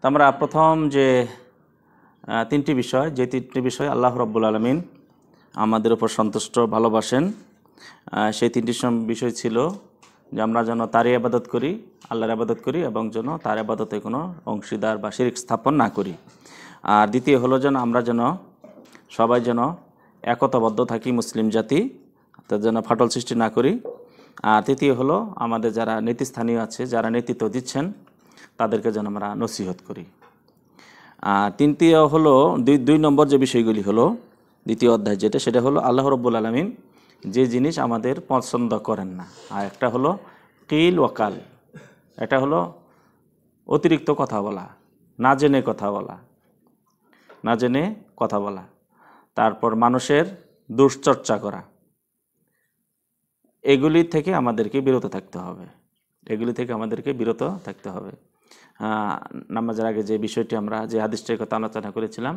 তো আমরা প্রথম যে তিনটি বিষয় যে তিনটি বিষয় আল্লাহ রব্বুল আলমিন আমাদের উপর সন্তুষ্ট ভালোবাসেন সেই তিনটি বিষয় ছিল যে আমরা যেন তারই আবাদত করি আল্লাহর আবাদত করি এবং যেন তার আবাদতে কোনো অংশীদার বা শিরিক স্থাপন না করি আর দ্বিতীয় হলো যেন আমরা যেন সবাই যেন একতাবদ্ধ থাকি মুসলিম জাতি তার যেন ফাটল সৃষ্টি না করি আর তৃতীয় হলো আমাদের যারা নীতিস্থানীয় আছে যারা নেতৃত্ব দিচ্ছেন তাদেরকে যেন আমরা নসিহত করি আর তৃতীয় হলো দুই দুই নম্বর যে বিষয়গুলি হলো দ্বিতীয় অধ্যায় যেটা সেটা হলো আল্লাহ রব্বুল আলমিন যে জিনিস আমাদের পছন্দ করেন না আর একটা হলো কিল ওয়াকাল এটা হলো অতিরিক্ত কথা বলা না জেনে কথা বলা না জেনে কথা বলা তারপর মানুষের দুশ্চর্চা করা এগুলি থেকে আমাদেরকে বিরত থাকতে হবে এগুলি থেকে আমাদেরকে বিরত থাকতে হবে নামাজের আগে যে বিষয়টি আমরা যে আদিষ্টের কথা আলোচনা করেছিলাম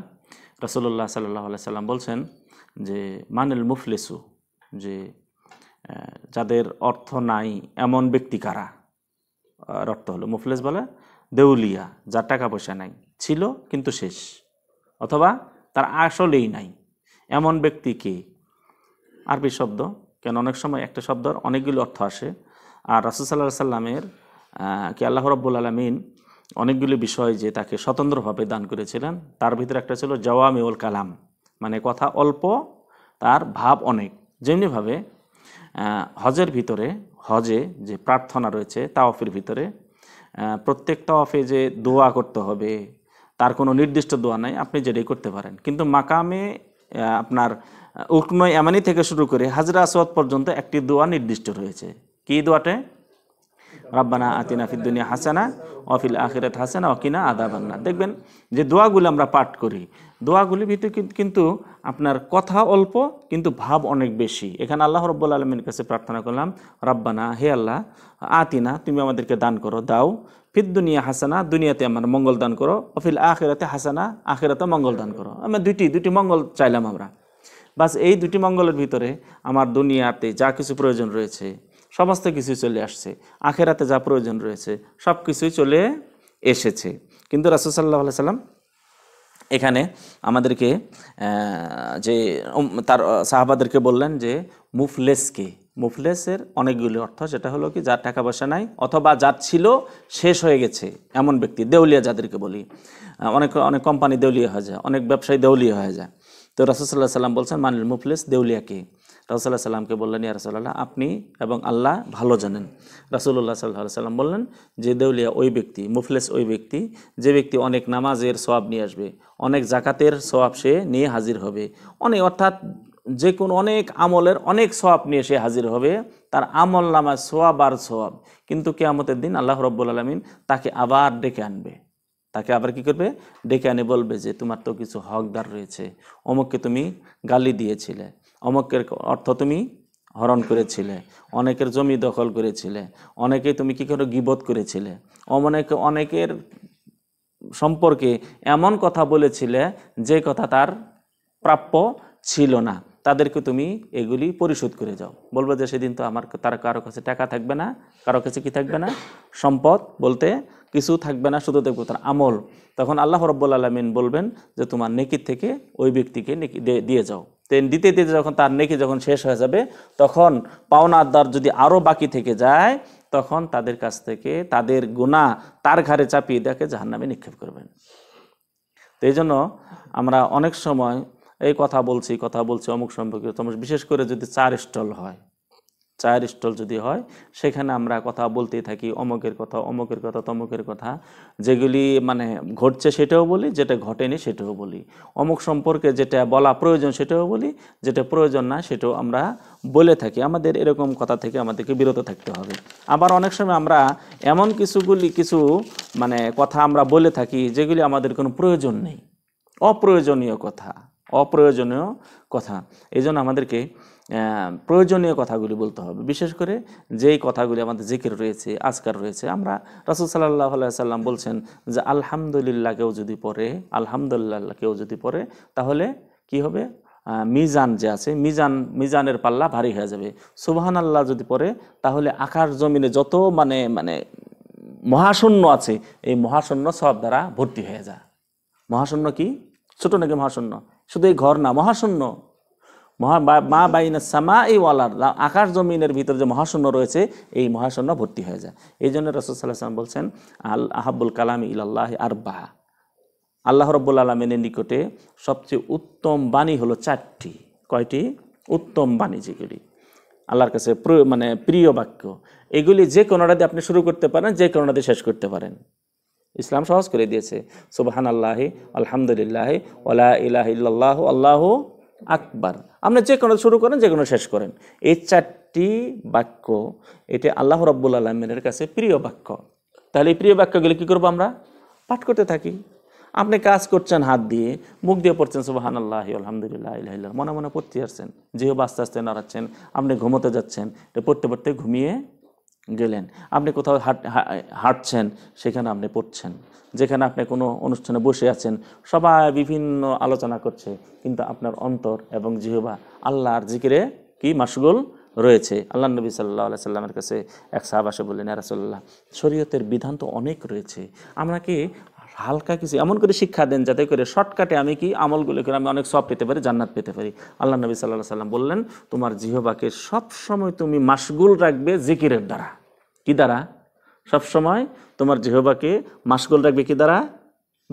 রসল্লাহ সাল্লাহ সাল্লাম বলছেন যে মানেল মুফলিসু যে যাদের অর্থ নাই এমন ব্যক্তি কারা অর্থ হলো মুফলেস বলে দেউলিয়া যার টাকা পয়সা নাই ছিল কিন্তু শেষ অথবা তার আসলেই নাই এমন ব্যক্তি কে আরবি শব্দ কেন অনেক সময় একটা শব্দর অনেকগুলো অর্থ আসে আর সাল্লাহ সাল্লামের কি আল্লাহ রব্বুল আলমিন অনেকগুলি বিষয় যে তাকে স্বতন্ত্রভাবে দান করেছিলেন তার ভিতরে একটা ছিল মেউল কালাম মানে কথা অল্প তার ভাব অনেক যেমনিভাবে হজের ভিতরে হজে যে প্রার্থনা রয়েছে তাওফের ভিতরে প্রত্যেক তাওয়াফে যে দোয়া করতে হবে তার কোনো নির্দিষ্ট দোয়া নাই আপনি যেটাই করতে পারেন কিন্তু মাকামে আপনার উকনয় এমানি থেকে শুরু করে হাজরা আসওয়াত পর্যন্ত একটি দোয়া নির্দিষ্ট রয়েছে কী দোয়াটে রাব্বানা আতিনা ফিদ্দুনিয়া হাসানা অফিল আখিরাত হাসানা অকিনা আদাবান্না দেখবেন যে দোয়াগুলো আমরা পাঠ করি দোয়াগুলির ভিতরে কিন্তু আপনার কথা অল্প কিন্তু ভাব অনেক বেশি এখানে আল্লাহ রব্বুল আলমীর কাছে প্রার্থনা করলাম রাব্বানা হে আল্লাহ আতিনা তুমি আমাদেরকে দান করো দাও ফির দুনিয়া হাসানা দুনিয়াতে আমার মঙ্গল দান করো অফিল আখেরাতে হাসানা আখেরাতে মঙ্গল দান করো আমরা দুইটি দুটি মঙ্গল চাইলাম আমরা বাস এই দুটি মঙ্গলের ভিতরে আমার দুনিয়াতে যা কিছু প্রয়োজন রয়েছে সমস্ত কিছুই চলে আসছে আখেরাতে যা প্রয়োজন রয়েছে সব কিছুই চলে এসেছে কিন্তু রাসুসাল্লাহ সাল্লাম এখানে আমাদেরকে যে তার সাহাবাদেরকে বললেন যে মুফলেসকে মুফলেসের অনেকগুলি অর্থ সেটা হলো কি যার টাকা পয়সা নাই অথবা যার ছিল শেষ হয়ে গেছে এমন ব্যক্তি দেউলিয়া যাদেরকে বলি অনেক অনেক কোম্পানি দেউলিয়া হয়ে যায় অনেক ব্যবসায়ী দেউলিয়া হয়ে যায় তো রাসুসাল্লাহ সাল্লাম বলছেন মানিল মুফলেস দেউলিয়াকে রাসুল্লাহ সাল্লামকে বললেন ইয়া রাসুল্লাহ আপনি এবং আল্লাহ ভালো জানেন রাসুল্লাহ সাল্লাহ সাল্লাম বললেন যে দেউলিয়া ওই ব্যক্তি মুফলেস ওই ব্যক্তি যে ব্যক্তি অনেক নামাজের সবাব নিয়ে আসবে অনেক জাকাতের সবাব সে নিয়ে হাজির হবে অনেক অর্থাৎ যে কোন অনেক আমলের অনেক সবাব নিয়ে সে হাজির হবে তার আমল নামায় সোয়াব আর সোয়াব কিন্তু কেয়ামতের দিন আল্লাহ রব্বুল আলমিন তাকে আবার ডেকে আনবে তাকে আবার কি করবে ডেকে আনে বলবে যে তোমার তো কিছু হকদার রয়েছে অমুককে তুমি গালি দিয়েছিলে অমকের অর্থ তুমি হরণ করেছিলে অনেকের জমি দখল করেছিলে অনেকে তুমি কী করে গিবত করেছিলে অনেকে অনেকের সম্পর্কে এমন কথা বলেছিলে যে কথা তার প্রাপ্য ছিল না তাদেরকে তুমি এগুলি পরিশোধ করে যাও বলবো যে সেদিন তো আমার তার কারো কাছে টাকা থাকবে না কারো কাছে কি থাকবে না সম্পদ বলতে কিছু থাকবে না শুধু দেখবো তার আমল তখন আল্লাহ রব্বুল আলমিন বলবেন যে তোমার নেকির থেকে ওই ব্যক্তিকে নেকি দিয়ে যাও দেন দিতে দিতে যখন তার নেকি যখন শেষ হয়ে যাবে তখন পাওনা আদার যদি আরও বাকি থেকে যায় তখন তাদের কাছ থেকে তাদের গুণা তার ঘাড়ে চাপিয়ে দেখে জাহান নামে নিক্ষেপ করবেন তো এই জন্য আমরা অনেক সময় এই কথা বলছি কথা বলছি অমুক সম্পর্কে বিশেষ করে যদি চার স্টল হয় চায়ের স্টল যদি হয় সেখানে আমরা কথা বলতেই থাকি অমকের কথা অমকের কথা তমকের কথা যেগুলি মানে ঘটছে সেটাও বলি যেটা ঘটেনি সেটাও বলি অমুক সম্পর্কে যেটা বলা প্রয়োজন সেটাও বলি যেটা প্রয়োজন না সেটাও আমরা বলে থাকি আমাদের এরকম কথা থেকে আমাদেরকে বিরত থাকতে হবে আবার অনেক সময় আমরা এমন কিছুগুলি কিছু মানে কথা আমরা বলে থাকি যেগুলি আমাদের কোনো প্রয়োজন নেই অপ্রয়োজনীয় কথা অপ্রয়োজনীয় কথা এই জন্য আমাদেরকে প্রয়োজনীয় কথাগুলি বলতে হবে বিশেষ করে যেই কথাগুলি আমাদের জিকির রয়েছে আজকার রয়েছে আমরা রাসুল সাল্লাহ সাল্লাম বলছেন যে আলহামদুলিল্লাহ কেউ যদি পড়ে আলহামদুলিল্লাহ কেউ যদি পড়ে তাহলে কি হবে মিজান যে আছে মিজান মিজানের পাল্লা ভারী হয়ে যাবে সুবাহান আল্লাহ যদি পড়ে তাহলে আকার জমিনে যত মানে মানে মহাশূন্য আছে এই মহাশূন্য সব দ্বারা ভর্তি হয়ে যায় মহাশূন্য কি ছোটো নাকি মহাশূন্য শুধু এই ঘর না মহাশূন্য মহা মা বাইনা সামা এই ওয়ালার আকাশ জমিনের ভিতরে যে মহাশূন্য রয়েছে এই মহাশূন্য ভর্তি হয়ে যায় এই জন্য রসদাম বলছেন আল আহাবুল কালাম আর বাহা আল্লাহ রব্বুল আলমিনের নিকটে সবচেয়ে উত্তম বাণী হলো চারটি কয়টি উত্তম বাণী যেগুলি আল্লাহর কাছে মানে প্রিয় বাক্য এগুলি যে কোনোটা দিয়ে আপনি শুরু করতে পারেন যে কোনোটা দিয়ে শেষ করতে পারেন ইসলাম সহজ করে দিয়েছে সুবাহান আল্লাহ আলহামদুলিল্লাহ ওলা ইলাহ ইল্লাহ আল্লাহ আকবার আপনি যে কোনো শুরু করেন যে কোনো শেষ করেন এই চারটি বাক্য এটি আল্লাহ রব্বুল আলমিনের কাছে প্রিয় বাক্য তাহলে এই প্রিয় বাক্যগুলি কী করবো আমরা পাঠ করতে থাকি আপনি কাজ করছেন হাত দিয়ে মুখ দিয়ে পড়ছেন সুবাহান আল্লাহ আলহামদুলিল্লাহ ইল্লাহ মনে মনে পড়তে আসছেন যেহেতু আস্তে আস্তে নাড়াচ্ছেন আপনি ঘুমোতে যাচ্ছেন পড়তে পড়তে ঘুমিয়ে গেলেন আপনি কোথাও হাঁটছেন সেখানে আপনি পড়ছেন যেখানে আপনি কোনো অনুষ্ঠানে বসে আছেন সবাই বিভিন্ন আলোচনা করছে কিন্তু আপনার অন্তর এবং জিহবা আল্লাহর জিকিরে কি মাসগুল রয়েছে আল্লাহ নবী সাল্লাহ সাল্লামের কাছে এক সাহাব বললেন আর সাল্লাহ শরীয়তের বিধান তো অনেক রয়েছে আমরা কি হালকা কিছু এমন করে শিক্ষা দেন যাতে করে শর্টকাটে আমি কি আমলগুলো করে আমি অনেক সব পেতে পারি জান্নাত পেতে পারি আল্লাহ নবী সাল্লাহ সাল্লাম বললেন তোমার জিহবাকে সবসময় তুমি মাসগুল রাখবে জিকিরের দ্বারা কি দ্বারা সবসময় তোমার জিহবাকে মাসগুল রাখবে কি দ্বারা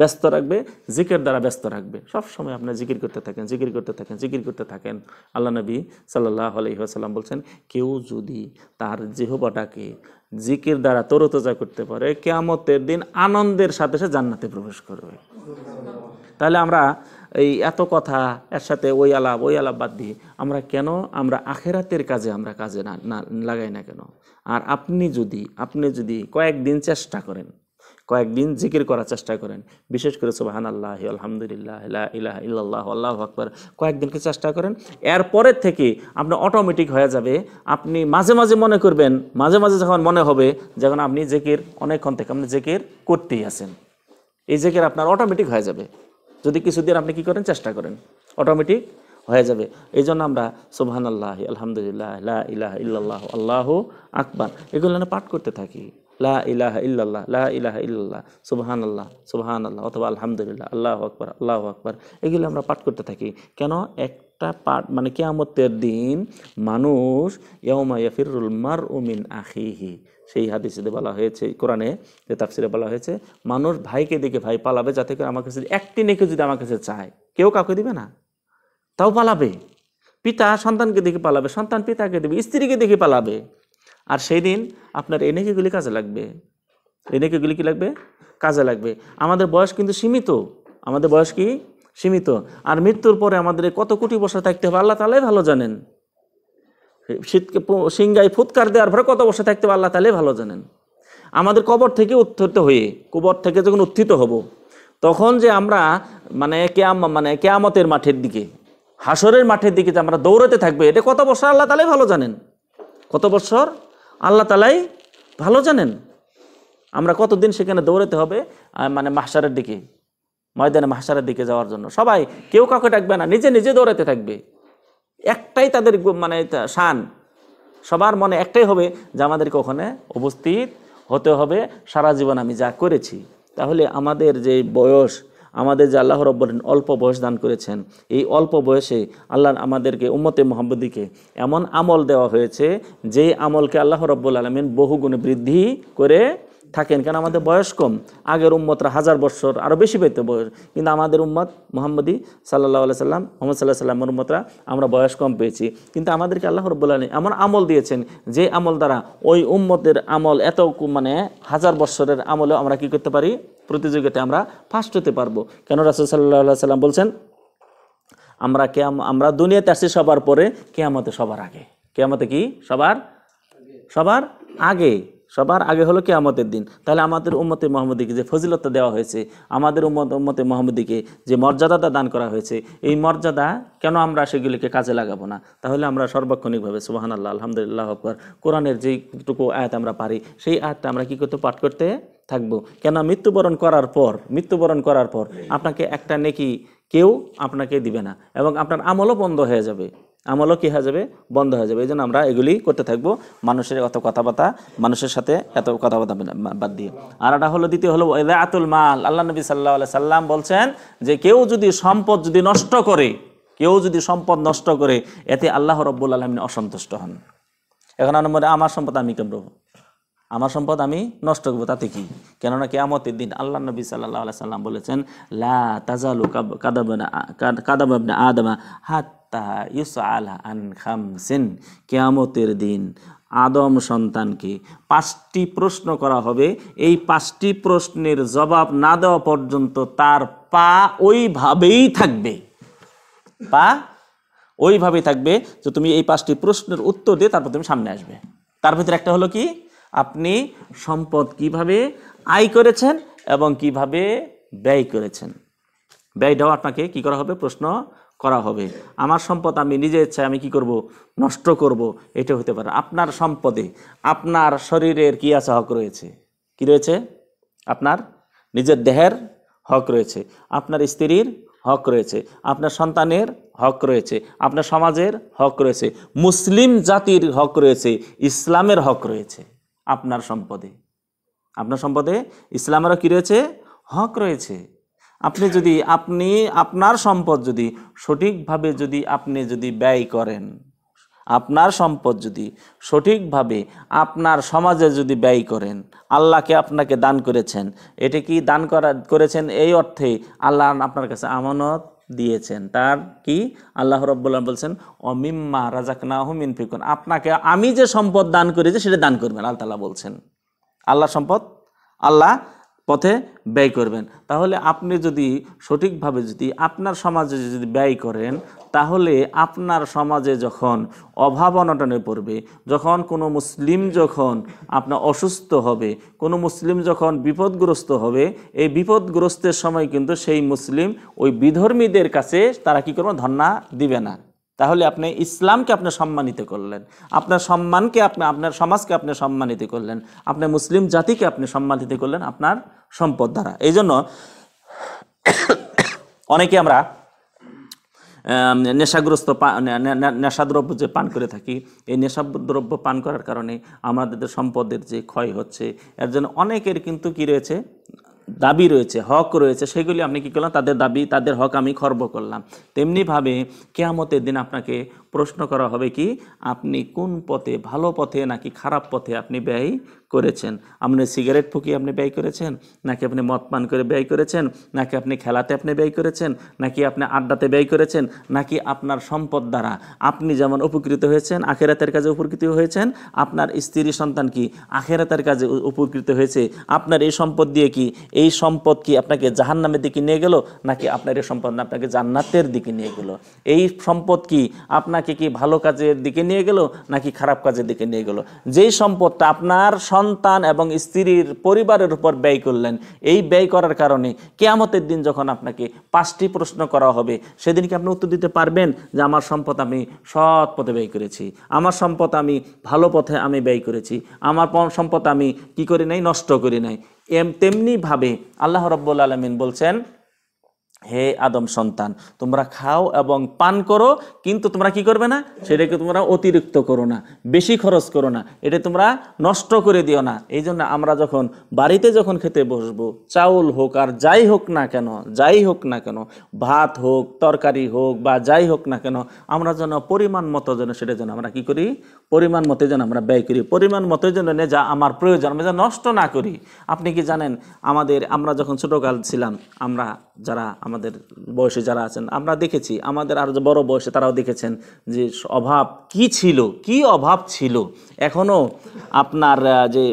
ব্যস্ত রাখবে জিকের দ্বারা ব্যস্ত রাখবে সব সময় আপনি জিকির করতে থাকেন জিকির করতে থাকেন জিকির করতে থাকেন আল্লাহ নবী সাল্লাহ আলহিহাসাল্লাম বলছেন কেউ যদি তার জিহবাটাকে জিকির দ্বারা তরতজা করতে পারে কেয়ামতের দিন আনন্দের সাথে সে জান্নাতে প্রবেশ করবে তাহলে আমরা এই এত কথা এর সাথে ওই আলাপ ওই আলাপ বাদ দিয়ে আমরা কেন আমরা আখেরাতের কাজে আমরা কাজে না লাগাই না কেন আর আপনি যদি আপনি যদি কয়েকদিন চেষ্টা করেন কয়েকদিন জিকির করার চেষ্টা করেন বিশেষ করে সুবাহান আল্লাহ আলহামদুলিল্লাহ ইলাহ ইল্লাহ আল্লাহ আকবর কয়েকদিনকে চেষ্টা করেন এরপরের থেকে আপনার অটোমেটিক হয়ে যাবে আপনি মাঝে মাঝে মনে করবেন মাঝে মাঝে যখন মনে হবে যখন আপনি জেকির অনেকক্ষণ থেকে আপনি জেকির করতেই আছেন এই জেকের আপনার অটোমেটিক হয়ে যাবে যদি কিছুদিন আপনি কি করেন চেষ্টা করেন অটোমেটিক হয়ে যাবে এই জন্য আমরা সোবহান আল্লাহ আলহামদুলিল্লাহ ইলাহ ইল্লাহ আল্লাহ আকবর এগুলো পাঠ করতে থাকি লা ইলাহা ইল্লাল্লাহ লা ইলাহা ইল্লাল্লাহ আল্লাহ সুবহান আল্লাহ অথবা আলহামদুলিল্লাহ আল্লাহ আকবর আল্লাহ আকবর এগুলো আমরা পাঠ করতে থাকি কেন একটা পাঠ মানে কেয়ামতের দিন মানুষ ইয়মা ইয়াফিরুল মার উমিন আখিহি সেই হাদিসে বলা হয়েছে কোরআনে যে তাফসিরে বলা হয়েছে মানুষ ভাইকে দেখে ভাই পালাবে যাতে করে আমার কাছে একটি নেকে যদি আমার কাছে চায় কেউ কাউকে দিবে না তাও পালাবে পিতা সন্তানকে দেখে পালাবে সন্তান পিতাকে দেবে স্ত্রীকে দেখে পালাবে আর সেই দিন আপনার এনেকিগুলি কাজে লাগবে এনেকিগুলি কি লাগবে কাজে লাগবে আমাদের বয়স কিন্তু সীমিত আমাদের বয়স কি সীমিত আর মৃত্যুর পরে আমাদের কত কোটি বছর থাকতে হবে আল্লাহ তালাই ভালো জানেন শীতকে সিংগায় ফুৎকার দেওয়ার পরে কত বছর থাকতে হবে আল্লাহ তালাই ভালো জানেন আমাদের কবর থেকে উত্থিত হয়ে কবর থেকে যখন উত্থিত হব তখন যে আমরা মানে কেয়াম মানে কেয়ামতের মাঠের দিকে হাসরের মাঠের দিকে যে আমরা দৌড়াতে থাকবে এটা কত বছর আল্লাহ তালাই ভালো জানেন কত বছর আল্লাহ তালাই ভালো জানেন আমরা কতদিন সেখানে দৌড়াতে হবে মানে মাসারের দিকে ময়দানে মাসারের দিকে যাওয়ার জন্য সবাই কেউ কাউকে ডাকবে না নিজে নিজে দৌড়াতে থাকবে একটাই তাদের মানে শান সবার মনে একটাই হবে যে আমাদেরকে ওখানে উপস্থিত হতে হবে সারা জীবন আমি যা করেছি তাহলে আমাদের যে বয়স আমাদের যে আল্লাহ রব্বরিন অল্প বয়স দান করেছেন এই অল্প বয়সে আল্লাহ আমাদেরকে উম্মতে মোহাম্মদীকে এমন আমল দেওয়া হয়েছে যে আমলকে আল্লাহ রব্বুল আলমিন বহুগুণে বৃদ্ধি করে থাকেন কেন আমাদের বয়স কম আগের উম্মতরা হাজার বছর আরও বেশি পেতে বয়স কিন্তু আমাদের উম্মত মোহাম্মদী সাল্লাহ আলাই সাল্লাম মোহাম্মদ সাল্লাহ সাল্লামের উম্মতরা আমরা বয়স কম পেয়েছি কিন্তু আমাদেরকে আল্লাহ রব্বুল্লাহ এমন আমল দিয়েছেন যে আমল দ্বারা ওই উম্মতের আমল এত মানে হাজার বছরের আমলেও আমরা কি করতে পারি প্রতিযোগিতায় আমরা ফার্স্ট হতে পারবো কেন রাসুল সাল্লাহ সাল্লাম বলছেন আমরা কেয়াম আমরা দুনিয়াতে আসছি সবার পরে কেয়ামতে সবার আগে কেয়ামতে কি সবার সবার আগে সবার আগে হলো কেয়ামতের দিন তাহলে আমাদের উম্মতে মোহাম্মদীকে যে ফজিলতা দেওয়া হয়েছে আমাদের উম্মত উম্মতে মোহাম্মদীকে যে মর্যাদাটা দান করা হয়েছে এই মর্যাদা কেন আমরা সেগুলিকে কাজে লাগাবো না তাহলে আমরা সর্বাক্ষণিকভাবে সুবাহান আল্লাহ আলহামদুলিল্লাহ আকবর কোরআনের যেইটুকু আয়াত আমরা পারি সেই আয়াতটা আমরা কী করতে পাঠ করতে থাকবো কেন মৃত্যুবরণ করার পর মৃত্যুবরণ করার পর আপনাকে একটা নেকি কেউ আপনাকে দিবে না এবং আপনার আমলও বন্ধ হয়ে যাবে আমলও কী হয়ে যাবে বন্ধ হয়ে যাবে এই জন্য আমরা এগুলি করতে থাকবো মানুষের এত কথাবার্তা মানুষের সাথে এত কথাবার্তা বাদ দিয়ে আর একটা হলো দ্বিতীয় হলো আতুল মাল আল্লাহ নবী সাল্লাহ সাল্লাম বলছেন যে কেউ যদি সম্পদ যদি নষ্ট করে কেউ যদি সম্পদ নষ্ট করে এতে আল্লাহ রব্বুল আলমিন অসন্তুষ্ট হন এখন আমার সম্পদ আমি কেমন আমার সম্পদ আমি নষ্ট করবো তাতে কি কেননা কেয়ামতের দিন আল্লাহ নবী সাল্লাহ সাল্লাম বলেছেন লা তাজালু কাদাব কাদাব আদমা হাত্তা ইউস আলা আন খামসেন কেয়ামতের দিন আদম সন্তানকে পাঁচটি প্রশ্ন করা হবে এই পাঁচটি প্রশ্নের জবাব না দেওয়া পর্যন্ত তার পা ওইভাবেই থাকবে পা ওইভাবেই থাকবে যে তুমি এই পাঁচটি প্রশ্নের উত্তর দিয়ে তারপর তুমি সামনে আসবে তার ভিতরে একটা হলো কি আপনি সম্পদ কিভাবে আয় করেছেন এবং কিভাবে ব্যয় করেছেন ব্যয়টাও আপনাকে কি করা হবে প্রশ্ন করা হবে আমার সম্পদ আমি নিজের ইচ্ছায় আমি কি করব নষ্ট করব এটা হতে পারে আপনার সম্পদে আপনার শরীরের কি আছে হক রয়েছে কি রয়েছে আপনার নিজের দেহের হক রয়েছে আপনার স্ত্রীর হক রয়েছে আপনার সন্তানের হক রয়েছে আপনার সমাজের হক রয়েছে মুসলিম জাতির হক রয়েছে ইসলামের হক রয়েছে আপনার সম্পদে আপনার সম্পদে ইসলামেরও কী রয়েছে হক রয়েছে আপনি যদি আপনি আপনার সম্পদ যদি সঠিকভাবে যদি আপনি যদি ব্যয় করেন আপনার সম্পদ যদি সঠিকভাবে আপনার সমাজে যদি ব্যয় করেন আল্লাহকে আপনাকে দান করেছেন এটা কি দান করা করেছেন এই অর্থে আল্লাহ আপনার কাছে আমানত দিয়েছেন তার কি আল্লাহ রব্বুল্লাহ বলছেন অমিম্মা রাজাকনা হুমিন ফিকুন আপনাকে আমি যে সম্পদ দান করেছি সেটা দান করবেন আল্লাহ বলছেন আল্লাহ সম্পদ আল্লাহ পথে ব্যয় করবেন তাহলে আপনি যদি সঠিকভাবে যদি আপনার সমাজে যদি ব্যয় করেন তাহলে আপনার সমাজে যখন অভাব অনটনে পড়বে যখন কোনো মুসলিম যখন আপনার অসুস্থ হবে কোনো মুসলিম যখন বিপদগ্রস্ত হবে এই বিপদগ্রস্তের সময় কিন্তু সেই মুসলিম ওই বিধর্মীদের কাছে তারা কী করবে ধন্না দিবে না তাহলে আপনি ইসলামকে আপনি সম্মানিত করলেন আপনার সম্মানকে আপনি আপনার সমাজকে আপনি সম্মানিত করলেন আপনার মুসলিম জাতিকে আপনি সম্মানিত করলেন আপনার সম্পদ দ্বারা এই জন্য অনেকে আমরা নেশাগ্রস্ত নেশাদ্রব্য যে পান করে থাকি এই নেশাদ্রব্য পান করার কারণে আমাদের সম্পদের যে ক্ষয় হচ্ছে এর জন্য অনেকের কিন্তু কি রয়েছে দাবি রয়েছে হক রয়েছে সেগুলি আপনি কী করলাম তাদের দাবি তাদের হক আমি খর্ব করলাম তেমনিভাবে কেয়ামতের দিন আপনাকে প্রশ্ন করা হবে কি আপনি কোন পথে ভালো পথে নাকি খারাপ পথে আপনি ব্যয় করেছেন আপনি সিগারেট ফুকিয়ে আপনি ব্যয় করেছেন নাকি আপনি মদপান করে ব্যয় করেছেন নাকি আপনি খেলাতে আপনি ব্যয় করেছেন নাকি আপনি আড্ডাতে ব্যয় করেছেন নাকি আপনার সম্পদ দ্বারা আপনি যেমন উপকৃত হয়েছেন আখেরাতের কাজে উপকৃত হয়েছেন আপনার স্ত্রী সন্তান কি আখেরাতের কাজে উপকৃত হয়েছে আপনার এই সম্পদ দিয়ে কি এই সম্পদ কি আপনাকে জাহান্নামের দিকে নিয়ে গেল নাকি আপনার এই সম্পদ আপনাকে জান্নাতের দিকে নিয়ে গেল এই সম্পদ কি আপনাকে আপনাকে কি ভালো কাজের দিকে নিয়ে গেল নাকি খারাপ কাজের দিকে নিয়ে গেল যেই সম্পদটা আপনার সন্তান এবং স্ত্রীর পরিবারের উপর ব্যয় করলেন এই ব্যয় করার কারণে কেয়ামতের দিন যখন আপনাকে পাঁচটি প্রশ্ন করা হবে সেদিন কি আপনি উত্তর দিতে পারবেন যে আমার সম্পদ আমি সৎ পথে ব্যয় করেছি আমার সম্পদ আমি ভালো পথে আমি ব্যয় করেছি আমার সম্পদ আমি কি করি নাই নষ্ট করি নাই এম তেমনিভাবে আল্লাহ রব্বুল আলমিন বলছেন হে আদম সন্তান তোমরা খাও এবং পান করো কিন্তু তোমরা কি করবে না সেটাকে তোমরা অতিরিক্ত করো না বেশি খরচ করো না এটা তোমরা নষ্ট করে দিও না এই জন্য আমরা যখন বাড়িতে যখন খেতে বসবো চাউল হোক আর যাই হোক না কেন যাই হোক না কেন ভাত হোক তরকারি হোক বা যাই হোক না কেন আমরা যেন পরিমাণ মতো যেন সেটা যেন আমরা কি করি পরিমাণ মতো যেন আমরা ব্যয় করি পরিমাণ মতো যেন যা আমার প্রয়োজন আমরা যেন নষ্ট না করি আপনি কি জানেন আমাদের আমরা যখন ছোটোকাল ছিলাম আমরা যারা আমাদের বয়সে যারা আছেন আমরা দেখেছি আমাদের আর যে বড় বয়সে তারাও দেখেছেন যে অভাব কি ছিল কি অভাব ছিল এখনও আপনার যে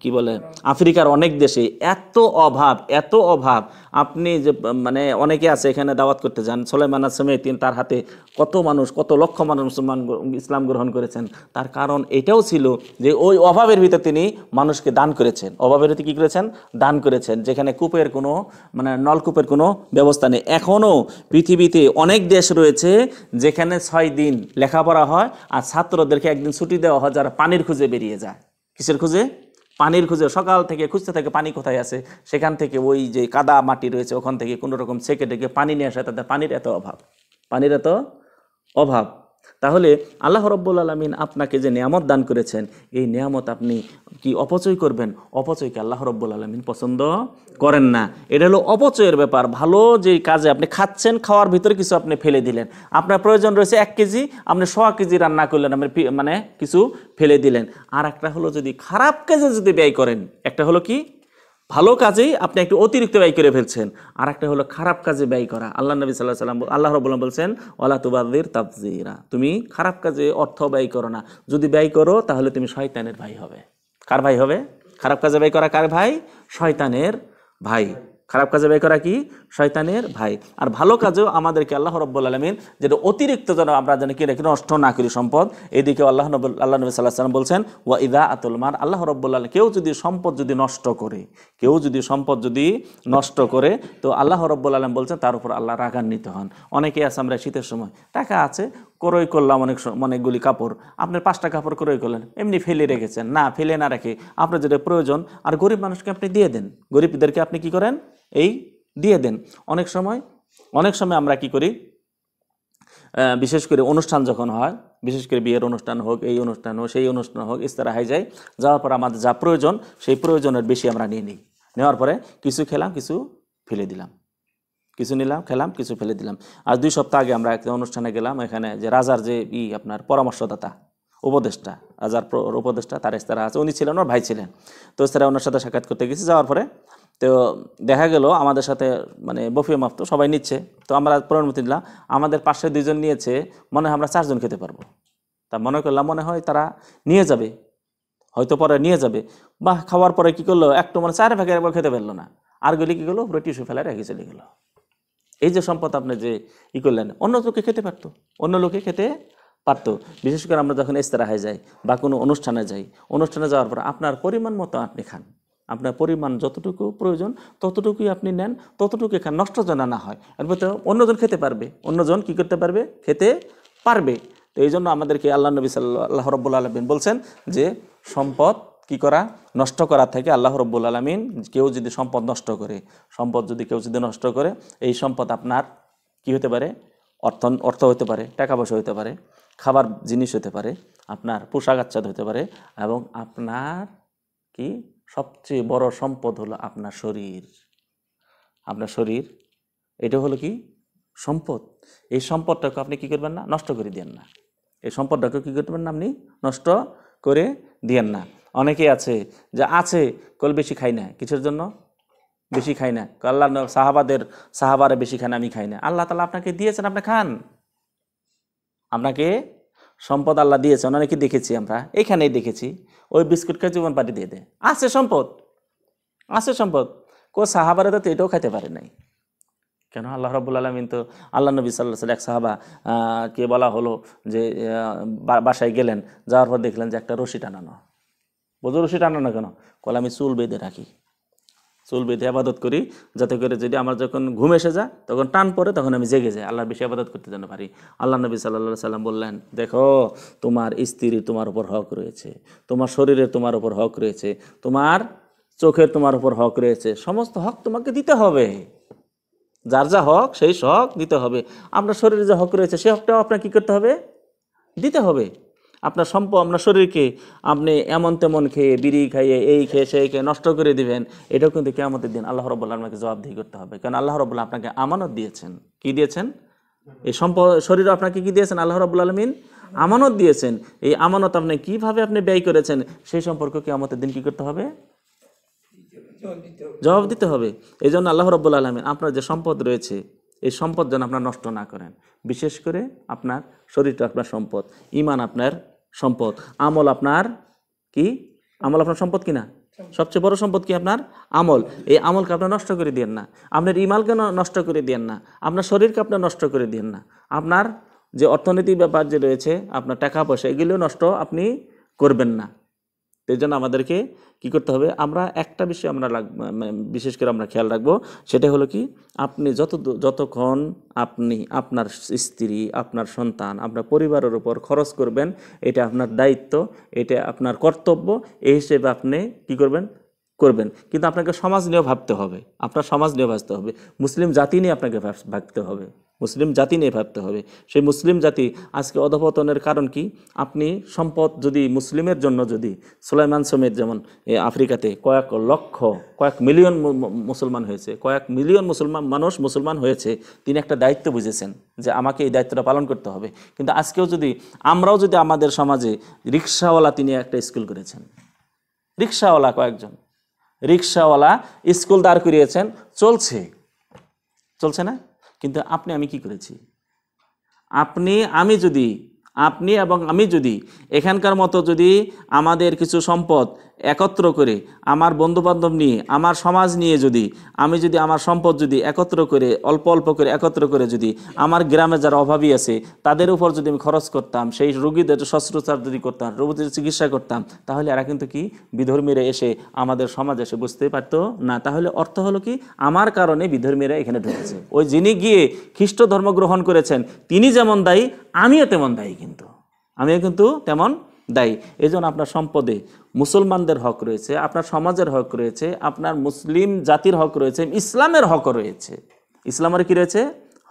কি বলে আফ্রিকার অনেক দেশে এত অভাব এত অভাব আপনি যে মানে অনেকে আছে এখানে দাওয়াত করতে যান সোলেমান তিনি তার হাতে কত মানুষ কত লক্ষ মানুষ মুসলমান ইসলাম গ্রহণ করেছেন তার কারণ এটাও ছিল যে ওই অভাবের ভিতরে তিনি মানুষকে দান করেছেন অভাবের ভিতরে কী করেছেন দান করেছেন যেখানে কূপের কোনো মানে নলকূপের কোনো ব্যবস্থা নেই এখনও পৃথিবীতে অনেক দেশ রয়েছে যেখানে ছয় দিন লেখাপড়া হয় আর ছাত্রদেরকে একদিন ছুটি দেওয়া হয় যারা পানির খুঁজে বেরিয়ে যায় কিসের খুঁজে পানির খুঁজে সকাল থেকে খুঁজতে থাকে পানি কোথায় আছে সেখান থেকে ওই যে কাদা মাটি রয়েছে ওখান থেকে কোনো রকম ছেঁকে ডেকে পানি নিয়ে আসে তাদের পানির এত অভাব পানির এত অভাব তাহলে আল্লাহ রব্বুল আলমিন আপনাকে যে নিয়ামত দান করেছেন এই নিয়ামত আপনি কি অপচয় করবেন অপচয়কে আল্লাহ রব্বুল আলমিন পছন্দ করেন না এটা হলো অপচয়ের ব্যাপার ভালো যে কাজে আপনি খাচ্ছেন খাওয়ার ভিতরে কিছু আপনি ফেলে দিলেন আপনার প্রয়োজন রয়েছে এক কেজি আপনি শ কেজি রান্না করলেন আপনি মানে কিছু ফেলে দিলেন আর একটা হলো যদি খারাপ কাজে যদি ব্যয় করেন একটা হলো কি ভালো কাজে আপনি একটু অতিরিক্ত ব্যয় করে ফেলছেন আর একটা হলো খারাপ কাজে ব্যয় করা আল্লাহ নবী সাল্লাহ সাল্লাম আল্লাহ রবুল্লাম বলছেন ওলা তুবাদির তাবজিরা তুমি খারাপ কাজে অর্থ ব্যয় করো না যদি ব্যয় করো তাহলে তুমি শয়তানের ভাই হবে কার ভাই হবে খারাপ কাজে ব্যয় করা কার ভাই শয়তানের ভাই খারাপ কাজে ব্যয় করা কি শয়তানের ভাই আর ভালো কাজেও আমাদেরকে আল্লাহ রব্বুল আলমিন যেটা অতিরিক্ত যেন আমরা যেন কি রেখে নষ্ট না করি সম্পদ এদিকে আল্লাহ নব আল্লাহ নবী সাল্লাহ সাল্লাম বলছেন ওয়া ইদা আতুল মার আল্লাহ রব্বুল আলম কেউ যদি সম্পদ যদি নষ্ট করে কেউ যদি সম্পদ যদি নষ্ট করে তো আল্লাহ রব্বুল আলম বলছেন তার উপর আল্লাহ রাগান্বিত হন অনেকে আছে আমরা শীতের সময় টাকা আছে ক্রয় করলাম অনেক অনেকগুলি কাপড় আপনার পাঁচটা কাপড় ক্রয় করলেন এমনি ফেলে রেখেছেন না ফেলে না রেখে আপনার যেটা প্রয়োজন আর গরিব মানুষকে আপনি দিয়ে দেন গরিবদেরকে আপনি কি করেন এই দিয়ে দেন অনেক সময় অনেক সময় আমরা কি করি বিশেষ করে অনুষ্ঠান যখন হয় বিশেষ করে বিয়ের অনুষ্ঠান হোক এই অনুষ্ঠান হোক সেই অনুষ্ঠান হোক হাই যায় যাওয়ার পর আমাদের যা প্রয়োজন সেই প্রয়োজনের বেশি আমরা নিয়ে নিই নেওয়ার পরে কিছু খেলাম কিছু ফেলে দিলাম কিছু নিলাম খেলাম কিছু ফেলে দিলাম আজ দুই সপ্তাহ আগে আমরা একটা অনুষ্ঠানে গেলাম এখানে যে রাজার যে ই আপনার পরামর্শদাতা উপদেষ্টা রাজার উপদেষ্টা তার ইস্তারা আছে উনি ছিলেন ওর ভাই ছিলেন তো ইস্তারা ওনার সাথে সাক্ষাৎ করতে গেছি যাওয়ার পরে তো দেখা গেল আমাদের সাথে মানে বফিয়া মাপ তো সবাই নিচ্ছে তো আমরা অনুমতি দিলাম আমাদের পাশে দুইজন নিয়েছে মনে হয় আমরা চারজন খেতে পারবো তা মনে করলাম মনে হয় তারা নিয়ে যাবে হয়তো পরে নিয়ে যাবে বা খাওয়ার পরে কি করলো একটু মানে চার ভাগের একবার খেতে পারলো না আর গেলে কী করলো পুরো টিসু ফেলায় রেখে চলে গেলো এই যে সম্পদ আপনি যে ই করলেন অন্য লোকে খেতে পারতো অন্য লোকে খেতে পারতো বিশেষ করে আমরা যখন হয়ে যাই বা কোনো অনুষ্ঠানে যাই অনুষ্ঠানে যাওয়ার পর আপনার পরিমাণ মতো আপনি খান আপনার পরিমাণ যতটুকু প্রয়োজন ততটুকুই আপনি নেন ততটুকু খান নষ্ট জানা না হয় এরপর অন্যজন খেতে পারবে অন্যজন কি করতে পারবে খেতে পারবে তো এই জন্য আমাদেরকে আল্লাহ নবী সাল্লাহ রব্বুল আলমিন বলছেন যে সম্পদ কি করা নষ্ট করা থেকে আল্লাহ রব্বুল আলমিন কেউ যদি সম্পদ নষ্ট করে সম্পদ যদি কেউ যদি নষ্ট করে এই সম্পদ আপনার কি হতে পারে অর্থ অর্থ হতে পারে টাকা পয়সা হতে পারে খাবার জিনিস হতে পারে আপনার পোশাক আচ্ছাদ হতে পারে এবং আপনার কি সবচেয়ে বড় সম্পদ হলো আপনার শরীর আপনার শরীর এটা হলো কি সম্পদ এই সম্পদটাকে আপনি কি করবেন না নষ্ট করে দেন না এই সম্পদটাকে কী করবেন না আপনি নষ্ট করে দিয়েন না অনেকেই আছে যে আছে কল বেশি খাই না কিছুর জন্য বেশি খাই না আল্লাহ সাহাবাদের সাহাবারে বেশি খান আমি খাই না আল্লাহ তালা আপনাকে দিয়েছেন আপনি খান আপনাকে সম্পদ আল্লাহ দিয়েছেন অনেকে দেখেছি আমরা এখানেই দেখেছি ওই বিস্কুট খেয়ে জীবন পাটি দিয়ে দেয় আছে সম্পদ আছে সম্পদ কো সাহাবারে তো এটাও খাইতে পারে নাই কেন আল্লাহ রব্বুল আলমিন তো আল্লাহ নবী সাল্লাহ এক সাহাবা কে বলা হলো যে বাসায় গেলেন যাওয়ার পর দেখলেন যে একটা রশি টানানো বজরসি টানো না কেন কলে আমি চুল বেঁধে রাখি চুল বেঁধে আবাদত করি যাতে করে যদি আমার যখন ঘুম এসে যায় তখন টান পড়ে তখন আমি জেগে যাই আল্লাহর বেশি আবাদত করতে যেন পারি আল্লাহ নবী সাল্লা সাল্লাম বললেন দেখো তোমার স্ত্রীর তোমার উপর হক রয়েছে তোমার শরীরের তোমার উপর হক রয়েছে তোমার চোখের তোমার উপর হক রয়েছে সমস্ত হক তোমাকে দিতে হবে যার যা হক সেই হক দিতে হবে আপনার শরীরে যে হক রয়েছে সেই হকটাও আপনার কী করতে হবে দিতে হবে আপনার সম্প আপনার শরীরকে আপনি এমন তেমন খেয়ে বিড়ি খাইয়ে এই খেয়ে সেই খেয়ে নষ্ট করে দিবেন এটাও কিন্তু কেমতের দিন আল্লাহ রবুল্লা আপনাকে জবাবদিহি করতে হবে কারণ আল্লাহ রবুল্লা আপনাকে আমানত দিয়েছেন কি দিয়েছেন এই সম্প শরীর আপনাকে কি দিয়েছেন আল্লাহ রবুল আলমিন আমানত দিয়েছেন এই আমানত আপনি কিভাবে আপনি ব্যয় করেছেন সেই সম্পর্ক আমাদের দিন কি করতে হবে জবাব দিতে হবে এই জন্য আল্লাহ রব্বুল আলমিন আপনার যে সম্পদ রয়েছে এই সম্পদ যেন আপনার নষ্ট না করেন বিশেষ করে আপনার শরীরটা আপনার সম্পদ ইমান আপনার সম্পদ আমল আপনার কি আমল আপনার সম্পদ কিনা সবচেয়ে বড় সম্পদ কি আপনার আমল এই আমলকে আপনার নষ্ট করে দিয়েন না আপনার ইমালকে নষ্ট করে দিয়েন না আপনার শরীরকে আপনার নষ্ট করে দিয়েন না আপনার যে অর্থনৈতিক ব্যাপার যে রয়েছে আপনার টাকা পয়সা এগুলো নষ্ট আপনি করবেন না এই জন্য আমাদেরকে কি করতে হবে আমরা একটা বিষয় আমরা বিশেষ করে আমরা খেয়াল রাখবো সেটা হলো কি আপনি যত যতক্ষণ আপনি আপনার স্ত্রী আপনার সন্তান আপনার পরিবারের উপর খরচ করবেন এটা আপনার দায়িত্ব এটা আপনার কর্তব্য এই হিসেবে আপনি কি করবেন করবেন কিন্তু আপনাকে সমাজ নিয়েও ভাবতে হবে আপনার সমাজ নিয়েও ভাবতে হবে মুসলিম জাতি নিয়ে আপনাকে ভাবতে হবে মুসলিম জাতি নিয়ে ভাবতে হবে সেই মুসলিম জাতি আজকে অধপতনের কারণ কি আপনি সম্পদ যদি মুসলিমের জন্য যদি সুলাইমান সমেত যেমন আফ্রিকাতে কয়েক লক্ষ কয়েক মিলিয়ন মুসলমান হয়েছে কয়েক মিলিয়ন মুসলমান মানুষ মুসলমান হয়েছে তিনি একটা দায়িত্ব বুঝেছেন যে আমাকে এই দায়িত্বটা পালন করতে হবে কিন্তু আজকেও যদি আমরাও যদি আমাদের সমাজে রিক্সাওয়ালা তিনি একটা স্কুল করেছেন রিক্সাওয়ালা কয়েকজন রিক্সাওয়ালা স্কুল দাঁড় করিয়েছেন চলছে চলছে না কিন্তু আপনি আমি কি করেছি আপনি আমি যদি আপনি এবং আমি যদি এখানকার মতো যদি আমাদের কিছু সম্পদ একত্র করে আমার বন্ধুবান্ধব নিয়ে আমার সমাজ নিয়ে যদি আমি যদি আমার সম্পদ যদি একত্র করে অল্প অল্প করে একত্র করে যদি আমার গ্রামে যারা অভাবী আছে তাদের উপর যদি আমি খরচ করতাম সেই রোগীদের শস্ত্রচার যদি করতাম রোগীদের চিকিৎসা করতাম তাহলে এরা কিন্তু কি বিধর্মীরা এসে আমাদের সমাজ এসে বুঝতে পারতো না তাহলে অর্থ হলো কি আমার কারণে বিধর্মীরা এখানে ঢুকেছে ওই যিনি গিয়ে খ্রিস্ট ধর্ম গ্রহণ করেছেন তিনি যেমন দায়ী আমিও তেমন দায়ী কিন্তু আমিও কিন্তু তেমন দায়ী এই জন্য আপনার সম্পদে মুসলমানদের হক রয়েছে আপনার সমাজের হক রয়েছে আপনার মুসলিম জাতির হক রয়েছে ইসলামের হক রয়েছে ইসলামের কি রয়েছে